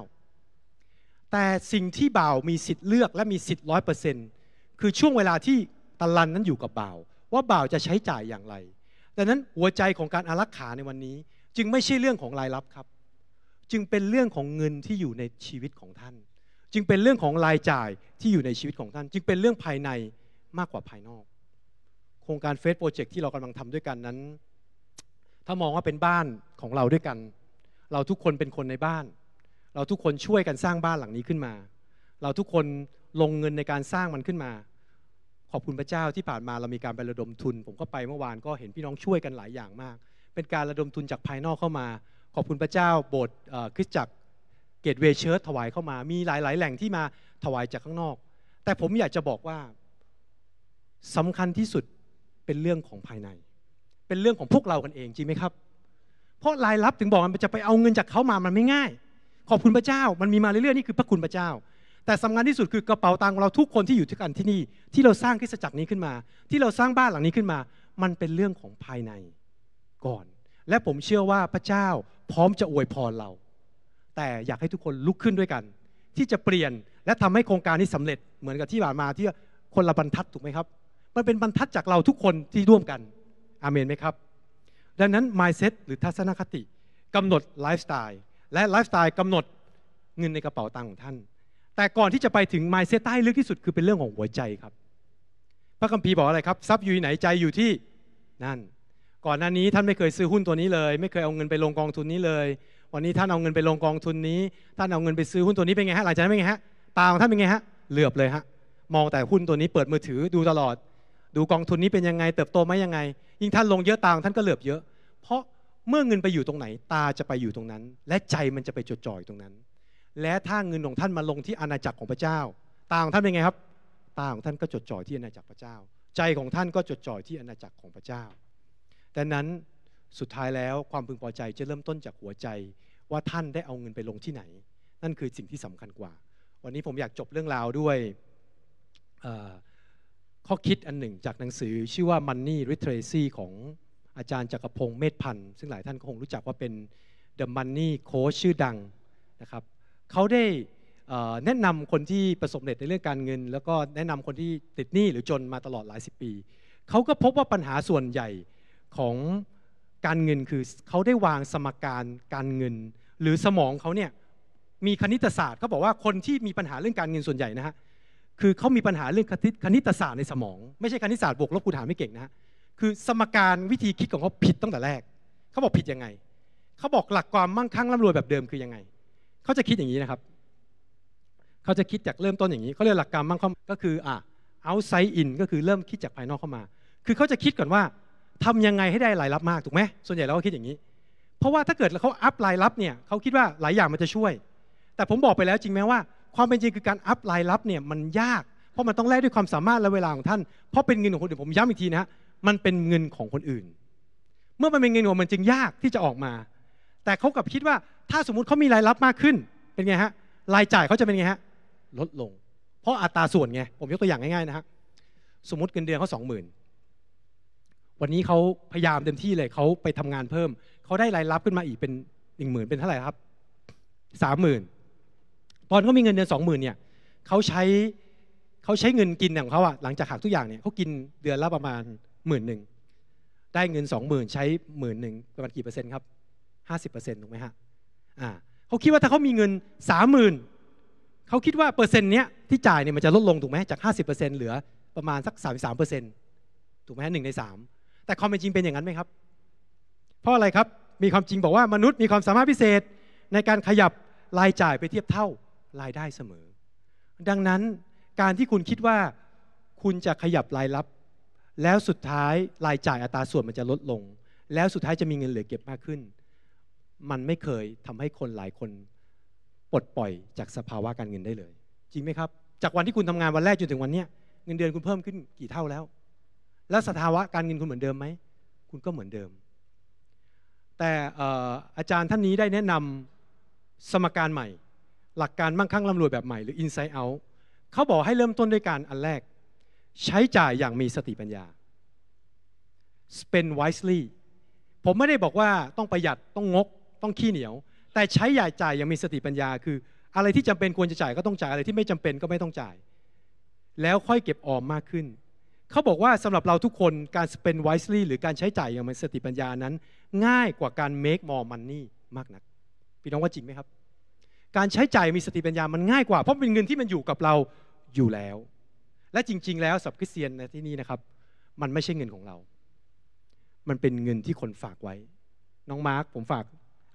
แต่สิ่งที่บ่าวมีสิทธิ์เลือก และมีสิทธิ์ร้อยเปอร์เซ็นต์คือช่วงเวลาที่ตะลันนั้นอยู่กับบ่าว ว่าบ่าวจะใช้จ่ายอย่างไรดังนั้นหัวใจของการอารักขาในวันนี้จึงไม่ใช่เรื่องของรายรับครับ จึงเป็นเรื่องของเงินที่อยู่ในชีวิตของท่าน จึงเป็นเรื่องของรายจ่ายที่อยู่ในชีวิตของท่าน จึงเป็นเรื่องภายในมากกว่าภายนอก โครงการเฟสโปรเจกต์ที่เรากำลังทำด้วยกันนั้น ถ้ามองว่าเป็นบ้านของเราด้วยกัน เราทุกคนเป็นคนในบ้านเราทุกคนช่วยกันสร้างบ้านหลังนี้ขึ้นมา เราทุกคนลงเงินในการสร้างมันขึ้นมา ขอบคุณพระเจ้าที่ผ่านมาเรามีการไประดมทุน ผมก็ไปเมื่อวานก็เห็นพี่น้องช่วยกันหลายอย่างมาก เป็นการระดมทุนจากภายนอกเข้ามา ขอบคุณพระเจ้าโบสถ์คริสตจักรเกตเวเชิร์ถวายเข้ามา มีหลาย ๆแหล่งที่มาถวายจากข้างนอก แต่ผมอยากจะบอกว่าสำคัญที่สุดเป็นเรื่องของภายใน เป็นเรื่องของพวกเรากันเองจริงไหมครับ เพราะรายรับถึงบอกมันจะไปเอาเงินจากเขามามันไม่ง่ายขอบคุณพระเจ้ามันมีมาเรื่อยๆนี่คือพระคุณพระเจ้า แต่สำคัญที่สุดคือกระเป๋าตังค์ของเราทุกคนที่อยู่ที่กันที่นี่ที่เราสร้างคริสจักรนี้ขึ้นมา ที่เราสร้างบ้านหลังนี้ขึ้นมา มันเป็นเรื่องของภายในก่อน และผมเชื่อว่าพระเจ้าพร้อมจะอวยพรเรา แต่อยากให้ทุกคนลุกขึ้นด้วยกัน ที่จะเปลี่ยนและทำให้โครงการนี้สำเร็จเหมือนกับที่ผ่านมาที่คนละบรรทัดถูกไหมครับ มันเป็นบรรทัดจากเราทุกคนที่ร่วมกัน อาเมนไหมครับ ดังนั้น mindset หรือทัศนคติกำหนดไลฟ์สไตล์และไลฟ์สไตล์กำหนดเงินในกระเป๋าตังค์ของท่าน แต่ก่อนที่จะไปถึงไมเซตใต้ลึกที่สุดคือเป็นเรื่องของหัวใจครับ พระคัมภีร์บอกอะไรครับทรัพย์อยู่ไหนใจอยู่ที่ นั่น ก่อนหน้านี้ท่านไม่เคยซื้อหุ้นตัวนี้เลย ไม่เคยเอาเงินไปลงกองทุนนี้เลย วันนี้ท่านเอาเงินไปลงกองทุนนี้ท่านเอาเงินไปซื้อหุ้นตัวนี้เป็นไงฮะ หลังจากนั้นเป็นไงฮะตาของท่านเป็นไงฮะเหลือบเลยฮะมองแต่หุ้นตัวนี้เปิดมือถือดูตลอด ดูกองทุนนี้เป็นยังไงเติบโตไหมยังไงยิ่งท่านลงเยอะตาของท่านก็เหลือบเยอะ เพราะเมื่อเงินไปอยู่ตรงไหนตาจะไปอยู่ตรงนั้น และใจมันจะไปจดจ่อยตรงนั้น และถ้าเงินของท่านมาลงที่อาณาจักรของพระเจ้าตาของท่านเป็นไงครับตาของท่านก็จดจ่อยที่อาณาจักรพระเจ้า ใจของท่านก็จดจ่อยที่อาณาจักรของพระเจ้าดังนั้นสุดท้ายแล้วความพึงพอใจจะเริ่มต้นจากหัวใจว่าท่านได้เอาเงินไปลงที่ไหน นั่นคือสิ่งที่สำคัญกว่า วันนี้ผมอยากจบเรื่องราวด้วยข้อคิดอันหนึ่งจากหนังสือ ชื่อว่า Money Literacy ของอาจารย์จักรพงศ์เมธพันธ์ซึ่งหลายท่านคงรู้จักว่าเป็น The Money Coach ชื่อดังนะครับเขาได้แนะนำคนที่ประสบเหตุในเรื่องการเงิน แล้วก็แนะนำคนที่ติดหนี้หรือจนมาตลอดหลายสิบปี เขาก็พบว่าปัญหาส่วนใหญ่ของการเงิน คือเขาได้วางสมการการเงินหรือสมองเขาเนี่ยมีคณิตศาสตร์ เขาบอกว่าคนที่มีปัญหาเรื่องการเงินส่วนใหญ่นะฮะคือเขามีปัญหาเรื่องคณิตศาสตร์ในสมองไม่ใช่คณิตศาสตร์บวกลบคูณหารไม่เก่งนะฮะคือสมการวิธีคิดของเขาผิดตั้งแต่แรก เขาบอกผิดยังไง เขาบอกหลักความมั่งคั่งร่ำรวยแบบเดิมคือยังไง เขาจะคิดอย่างนี้นะครับ เขาจะคิดจากเริ่มต้นอย่างนี้ เขาเรียกหลักการมั่งคั่งก็คืออ่า outside in ก็คือเริ่มคิดจากภายนอกเข้ามา คือเขาจะคิดก่อนว่า ทำยังไงให้ได้รายรับมากถูกไหม ส่วนใหญ่เราก็คิดอย่างนี้ เพราะว่าถ้าเกิดเขาอัพรายรับเนี่ยเขาคิดว่าหลายอย่างมันจะช่วย แต่ผมบอกไปแล้วจริงไหมว่า ความเป็นจริงคือการอัพรายรับเนี่ยมันยาก เพราะมันต้องแลกด้วยความสามารถและเวลาของท่าน เพราะเป็นเงินของคนอื่นผมย้ำอีกทีนะฮะมันเป็นเงินของคนอื่น เมื่อมันเป็นเงินของมันจึงยากที่จะออกมา แต่เขากับคิดว่าถ้าสมมุติเขามีรายรับมากขึ้นเป็นไงฮะ รายจ่ายเขาจะเป็นไงฮะ ลดลง เพราะอัตราส่วนไง ผมยกตัวอย่างง่ายๆนะฮะสมมติเงินเดือนเขาสองหมื่นวันนี้เขาพยายามเต็มที่เลยเขาไปทำงานเพิ่ม เขาได้รายรับขึ้นมาอีกเป็นหนึ่งหมื่นเป็นเท่าไหร่ครับ สามหมื่น ตอนเขามีเงินเดือนสองหมื่นเนี่ยเขาใช้เขาใช้เงินกินของเขาอะหลังจากหักทุกอย่างเนี่ยเขากินเดือนละประมาณหมื่นหนึ่งได้เงินสองหมื่นใช้หมื่นหนึ่งประมาณกี่เปอร์เซ็นต์ครับห้าสิบเปอร์เซ็นต์ถูกไหมฮะอ่าเขาคิดว่าถ้าเขามีเงินสามหมื่นเขาคิดว่าเปอร์เซ็นต์เนี้ยที่จ่ายเนี่ยมันจะลดลงถูกไหมจากห้าสิบเปอร์เซ็นต์เหลือประมาณ สักสามสามเปอร์เซ็นต์ถูกไหมหนึ่งในสามแต่ความเป็นจริงเป็นอย่างนั้นไหมครับ เพราะอะไรครับมีความจริงบอกว่ามนุษย์มีความสามารถพิเศษในการขยับรายจ่ายไปเทียบเท่ารายได้เสมอ ดังนั้นการที่คุณคิดว่าคุณจะขยับรายรับแล้วสุดท้าย รายจ่ายอัตราส่วนมันจะลดลง แล้วสุดท้ายจะมีเงินเหลือเก็บมากขึ้น มันไม่เคยทำให้คนหลายคนปลดปล่อยจากสภาวะการเงินได้เลยจริงไหมครับจากวันที่คุณทำงานวันแรกจนถึงวันนี้เงินเดือนคุณเพิ่มขึ้นกี่เท่าแล้ว แล้วสภาวะการเงินคุณเหมือนเดิมไหมคุณก็เหมือนเดิม แต่อาจารย์ท่านนี้ได้แนะนำสมการใหม่ หลักการมั่งคั่งร่ำรวยแบบใหม่หรือ inside out เขาบอกให้เริ่มต้นด้วยการอันแรกใช้จ่ายอย่างมีสติปัญญา spend wisely ผมไม่ได้บอกว่าต้องประหยัดต้องงก ต้องขี้เหนียว แต่ใช้ใหญ่จ่ายอย่างมีสติปัญญาคือ อะไรที่จำเป็นควรจะจ่ายก็ต้องจ่ายอะไรที่ไม่จำเป็นก็ไม่ต้องจ่าย แล้วค่อยเก็บออมมากขึ้น เขาบอกว่าสำหรับเราทุกคนการ spend wisely หรือการใช้จ่ายอย่างมีสติปัญญานั้น ง่ายกว่าการ make more money มากนักพี่น้องว่าจริงไหมครับ การใช้จ่ายมีสติปัญญามันง่ายกว่าเพราะเป็นเงินที่มันอยู่กับเราอยู่แล้วและจริงๆแล้วสับคริสเตียนในที่นี้นะครับมันไม่ใช่เงินของเรา มันเป็นเงินที่คนฝากไว้ น้องมาร์กผมฝาก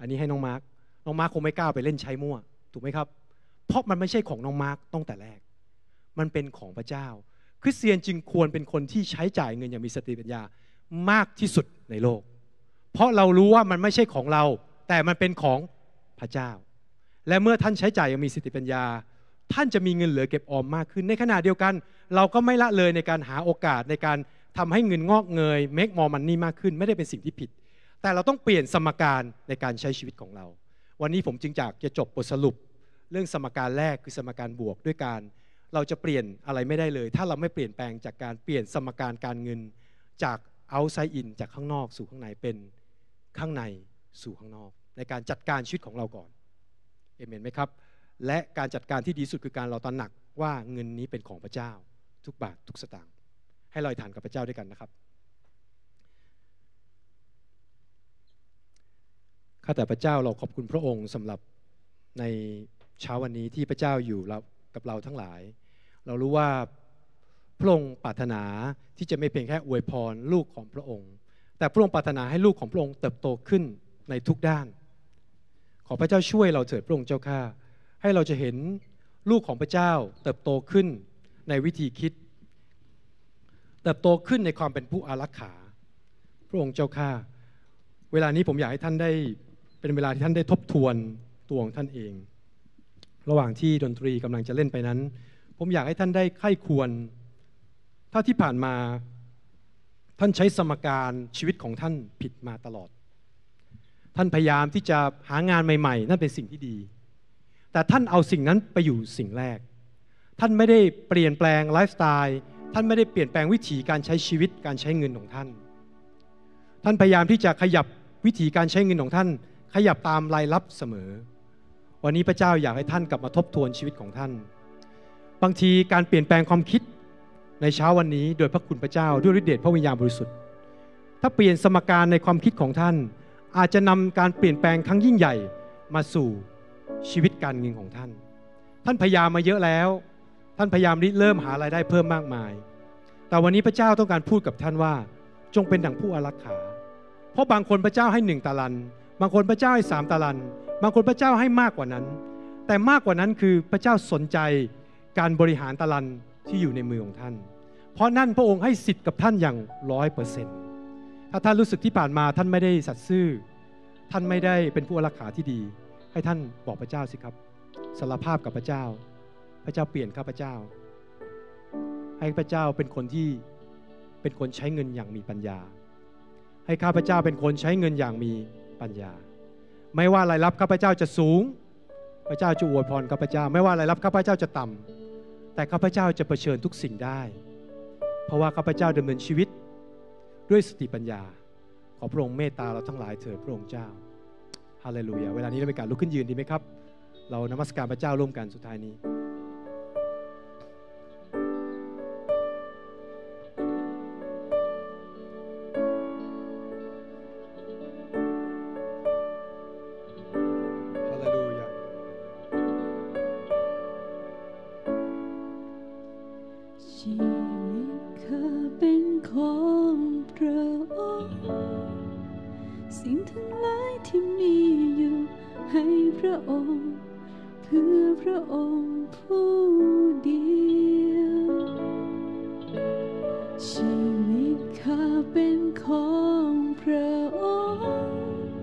อันนี้ให้น้องมาร์กน้องมาร์กคงไม่กล้าไปเล่นใช้มั่ว ถูกไหมครับ เพราะมันไม่ใช่ของน้องมาร์กตั้งแต่แรก มันเป็นของพระเจ้าคริสเตียนจึงควรเป็นคนที่ใช้จ่ายเงินอย่างมีสติปัญญามากที่สุดในโลก เพราะเรารู้ว่ามันไม่ใช่ของเรา แต่มันเป็นของพระเจ้า และเมื่อท่านใช้จ่ายอย่างมีสติปัญญาท่านจะมีเงินเหลือเก็บออมมากขึ้นในขณะเดียวกัน เราก็ไม่ละเลยในการหาโอกาสในการทำให้เงินงอกเงย make more money มากขึ้นไม่ได้เป็นสิ่งที่ผิด แต่เราต้องเปลี่ยนสมการในการใช้ชีวิตของเรา วันนี้ผมจึงจากจะจบบทสรุป เรื่องสมการแรกคือสมการบวกด้วยการ เราจะเปลี่ยนอะไรไม่ได้เลย ถ้าเราไม่เปลี่ยนแปลงจากการเปลี่ยนสมการการเงินจาก outside in จากข้างนอก สู่ข้างในเป็นข้างในสู่ข้างนอก ในการจัดการชีวิตของเราก่อนเอเมนไหมครับและการจัดการที่ดีสุดคือการเราตระหนักว่าเงินนี้เป็นของพระเจ้าทุกบาททุกสตางค์ให้ลอยฐานกับพระเจ้าด้วยกันนะครับ ข้าแต่พระเจ้าเราขอบคุณพระองค์สำหรับในเช้าวันนี้ที่พระเจ้าอยู่กับเราทั้งหลาย เรารู้ว่าพระองค์ปรารถนาที่จะไม่เพียงแค่อวยพรลูกของพระองค์ แต่พระองค์ปรารถนาให้ลูกของพระองค์เติบโตขึ้นในทุกด้าน ขอพระเจ้าช่วยเราเถิดพระองค์เจ้าข้าให้เราจะเห็นลูกของพระเจ้าเติบโตขึ้นในวิธีคิด เติบโตขึ้นในความเป็นผู้อารักขา พระองค์เจ้าข้าเวลานี้ผมอยากให้ท่านได้เป็นเวลาที่ท่านได้ทบทวนตัวของท่านเอง ระหว่างที่ดนตรีกำลังจะเล่นไปนั้น ผมอยากให้ท่านได้ไข้ควรถ้าที่ผ่านมาท่านใช้สมการชีวิตของท่านผิดมาตลอด ท่านพยายามที่จะหางานใหม่ๆ นั่นเป็นสิ่งที่ดีแต่ท่านเอาสิ่งนั้นไปอยู่สิ่งแรก ท่านไม่ได้เปลี่ยนแปลงไลฟ์สไตล์ ท่านไม่ได้เปลี่ยนแปลงวิถีการใช้ชีวิต การใช้เงินของท่าน ท่านพยายามที่จะขยับวิถีการใช้เงินของท่าน ขยับตามรายรับเสมอ วันนี้พระเจ้าอยากให้ท่านกลับมาทบทวนชีวิตของท่าน บางที การเปลี่ยนแปลงความคิดในเช้าวันนี้โดยพระคุณพระเจ้าด้วยฤทธิเดชพระวิญญาณบริสุทธิ์ ถ้าเปลี่ยนสมการในความคิดของท่าน อาจจะนำการเปลี่ยนแปลงครั้งยิ่งใหญ่ มาสู่ชีวิตการเงินของท่าน ท่านพยายามมาเยอะแล้ว ท่านพยายามริเริ่มหารายได้เพิ่มมากมาย แต่วันนี้พระเจ้าต้องการพูดกับท่านว่า จงเป็นดั่งผู้อารักขา เพราะบางคนพระเจ้าให้หนึ่งตาลันบางคนพระเจ้าให้สามตาลัน บางคนพระเจ้าให้มากกว่านั้น แต่มากกว่านั้นคือพระเจ้าสนใจการบริหารตาลันที่อยู่ในมือของท่าน เพราะนั่นพระองค์ให้สิทธิ์กับท่านอย่างร้อยเปอร์เซ็นต์ถ้าท่านรู้สึกที่ผ่านมาท่านไม่ได้สัตซ์ซื่อ ท่านไม่ได้เป็นผู้อารักขาที่ดีให้ท่านบอกพระเจ้าสิครับสารภาพกับพระเจ้า พระเจ้าเปลี่ยนข้าพระเจ้า ให้พระเจ้าเป็นคนที่เป็นคนใช้เงินอย่างมีปัญญา ให้ข้าพระเจ้าเป็นคนใช้เงินอย่างมีปัญญา ไม่ว่ารายรับข้าพระเจ้าจะสูง พระเจ้าจะอวยพรข้าพระเจ้า ไม่ว่ารายรับข้าพระเจ้าจะต่ำ แต่ข้าพระเจ้าจะเผชิญทุกสิ่งได้ เพราะว่าข้าพระเจ้าดำเนินชีวิต ด้วยสติปัญญา ขอพระองค์เมตตาเราทั้งหลายเถิดพระองค์เจ้าาเลลูยา เวลานี้เราเป็นการลุกขึ้นยืนดีไหมครับ เรานมัสการพระเจ้าร่วมกันสุดท้ายนี้สิ่งทั้งหลายที่มีอยู่ให้พระองค์ เพื่อพระองค์ผู้เดียวชีวิตข้าเป็นของพระองค์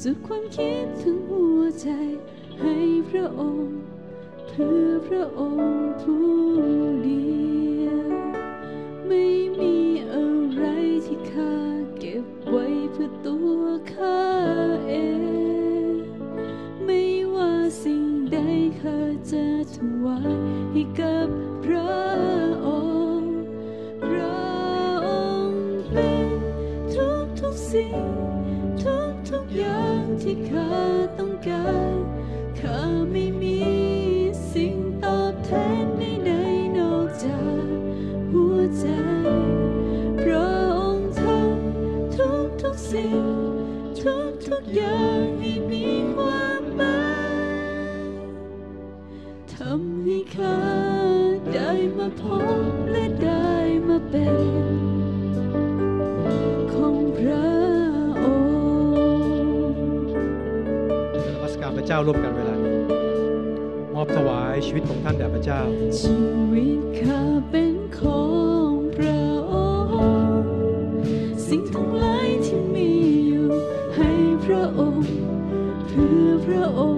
สุดความคิดถึงหัวใจให้พระองค์เพื่อพระองค์ผู้เดียวที่ข้าต้องการข้าไม่มีสิ่งตอบแทนใดๆนอกจากหัวใจ พระองค์ทำทุกทุกสิ่ง ทุกทุกอย่างให้มีความหมายทำให้ข้าได้มาพบและได้มาเป็นจ้าร่วมกันเวลานี้มอบถวายชีวิตของท่านแด่พระเจ้า ชีวิตข้าเป็นของพระองค์ สิ่งทั้งหลายที่มีอยู่ ให้พระองค์ เพื่อพระองค์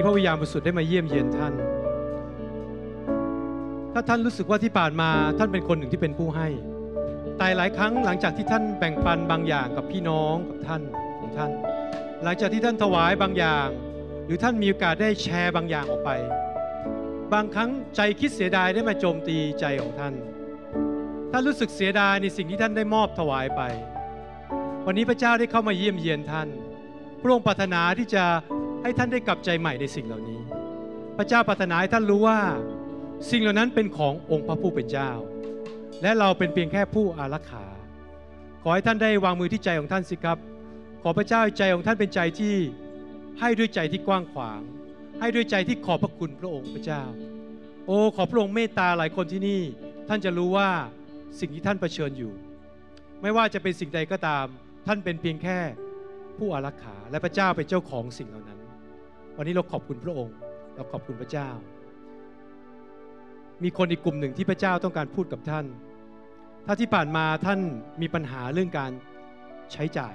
ี้พระวิญญาณบริสุทธิ์ได้มาเยี่ยมเยียนท่าน ถ้าท่านรู้สึกว่าที่ผ่านมาท่านเป็นคนหนึ่งที่เป็นผู้ให้แต่หลายครั้งหลังจากที่ท่านแบ่งปันบางอย่างกับพี่น้องกับท่านของท่าน หลังจากที่ท่านถวายบางอย่าง หรือท่านมีโอกาสได้แชร์บางอย่างออกไป บางครั้งใจคิดเสียดายได้มาโจมตีใจของท่านท่านรู้สึกเสียดายในสิ่งที่ท่านได้มอบถวายไป วันนี้พระเจ้าได้เข้ามาเยี่ยมเยียนท่าน พระองค์ปรารถนาที่จะให้ท่านได้กลับใจใหม่ในสิ่งเหล่านี้ พระเจ้าปรารถนาให้ท่านรู้ว่า สิ่งเหล่านั้นเป็นขององค์พระผู้เป็นเจ้า และเราเป็นเพียงแค่ผู้อารักขา ขอให้ท่านได้วางมือที่ใจของท่านสิครับ ขอพระเจ้าใจของท่านเป็นใจที่ให้ด้วยใจที่กว้างขวาง ให้ด้วยใจที่ขอบพระคุณพระองค์พระเจ้า โอ้ ขอพระองค์เมตตาหลายคนที่นี่ ท่านจะรู้ว่าสิ่งที่ท่านเผชิญอยู่ ไม่ว่าจะเป็นสิ่งใดก็ตาม ท่านเป็นเพียงแค่ผู้อารักขา และพระเจ้าเป็นเจ้าของสิ่งเหล่านั้นวันนี้เราขอบคุณพระองค์ เราขอบคุณพระเจ้า มีคนอีกกลุ่มหนึ่งที่พระเจ้าต้องการพูดกับท่าน ถ้าที่ผ่านมาท่านมีปัญหาเรื่องการใช้จ่าย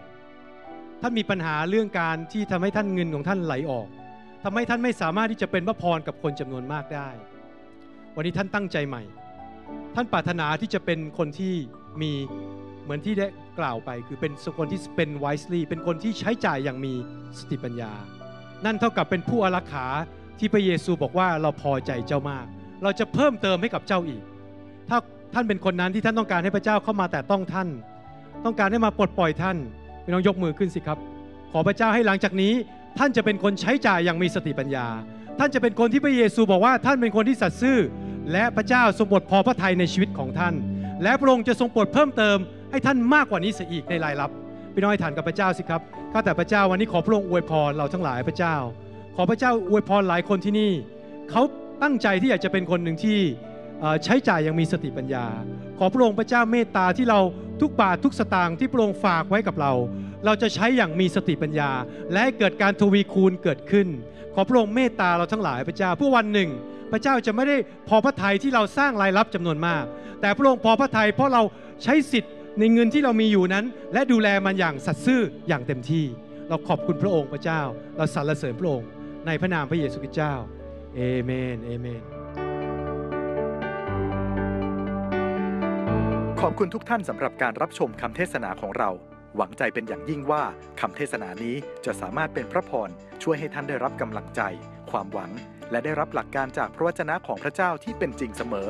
ท่านมีปัญหาเรื่องการที่ทำให้ท่านเงินของท่านไหลออก ทำให้ท่านไม่สามารถที่จะเป็นพระพรกับคนจำนวนมากได้ วันนี้ท่านตั้งใจใหม่ ท่านปรารถนาที่จะเป็นคนที่มีเหมือนที่ได้กล่าวไป คือเป็นคนที่เป็น wisely เป็นคนที่ใช้จ่ายอย่างมีสติปัญญานั่นเท่ากับเป็นผู้อารักขาที่พระเยซูบอกว่าเราพอใจเจ้ามาก เราจะเพิ่มเติมให้กับเจ้าอีก ถ้าท่านเป็นคนนั้นที่ท่านต้องการให้พระเจ้าเข้ามาแต่ต้องท่าน ต้องการให้มาปลดปล่อยท่านพี่น้องยกมือขึ้นสิครับ ขอพระเจ้าให้หลังจากนี้ ท่านจะเป็นคนใช้จ่ายอย่างมีสติปัญญา ท่านจะเป็นคนที่พระเยซูบอกว่าท่านเป็นคนที่สัตย์ซื่อ และพระเจ้าทรงบทพอพระทัยในชีวิตของท่าน และพระองค์จะทรงโปรดเพิ่มเติม ให้ท่านมากกว่านี้เสียอีกในรายรับพี่น้อยฐานกับพระเจ้าสิครับ ข้าแต่พระเจ้าวันนี้ขอพระองค์อวยพรเราทั้งหลายพระเจ้า ขอพระเจ้าอวยพรหลายคนที่นี่ เขาตั้งใจที่อยากจะเป็นคนหนึ่งที่ใช้จ่ายยังมีสติปัญญา ขอพระองค์พระเจ้าเมตตาที่เราทุกบาท ทุกสตางค์ที่พระองค์ฝากไว้กับเรา เราจะใช้อย่างมีสติปัญญา และให้เกิดการทวีคูณเกิดขึ้น ขอพระองค์เมตตาเราทั้งหลายพระเจ้าเพื่อวันหนึ่ง พระเจ้าจะไม่ได้พอพระทัยที่เราสร้างรายรับจำนวนมาก แต่พระองค์พอพระทัยเพราะเราใช้สิทธิ์ในเงินที่เรามีอยู่นั้นและดูแลมันอย่างสัตย์ซื่ออย่างเต็มที่ เราขอบคุณพระองค์พระเจ้าเราสรรเสริญพระองค์ในพระนามพระเยซูคริสต์เจ้า เอเมน เอเมน ขอบคุณทุกท่านสำหรับการรับชมคำเทศนาของเรา หวังใจเป็นอย่างยิ่งว่าคำเทศนานี้จะสามารถเป็นพระพรช่วยให้ท่านได้รับกำลังใจ ความหวัง และได้รับหลักการจากพระวจนะของพระเจ้าที่เป็นจริงเสมอ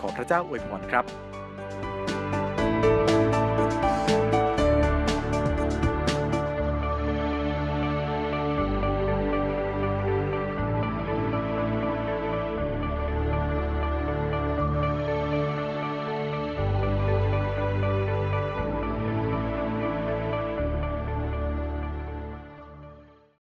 ขอพระเจ้าอวยพรครับ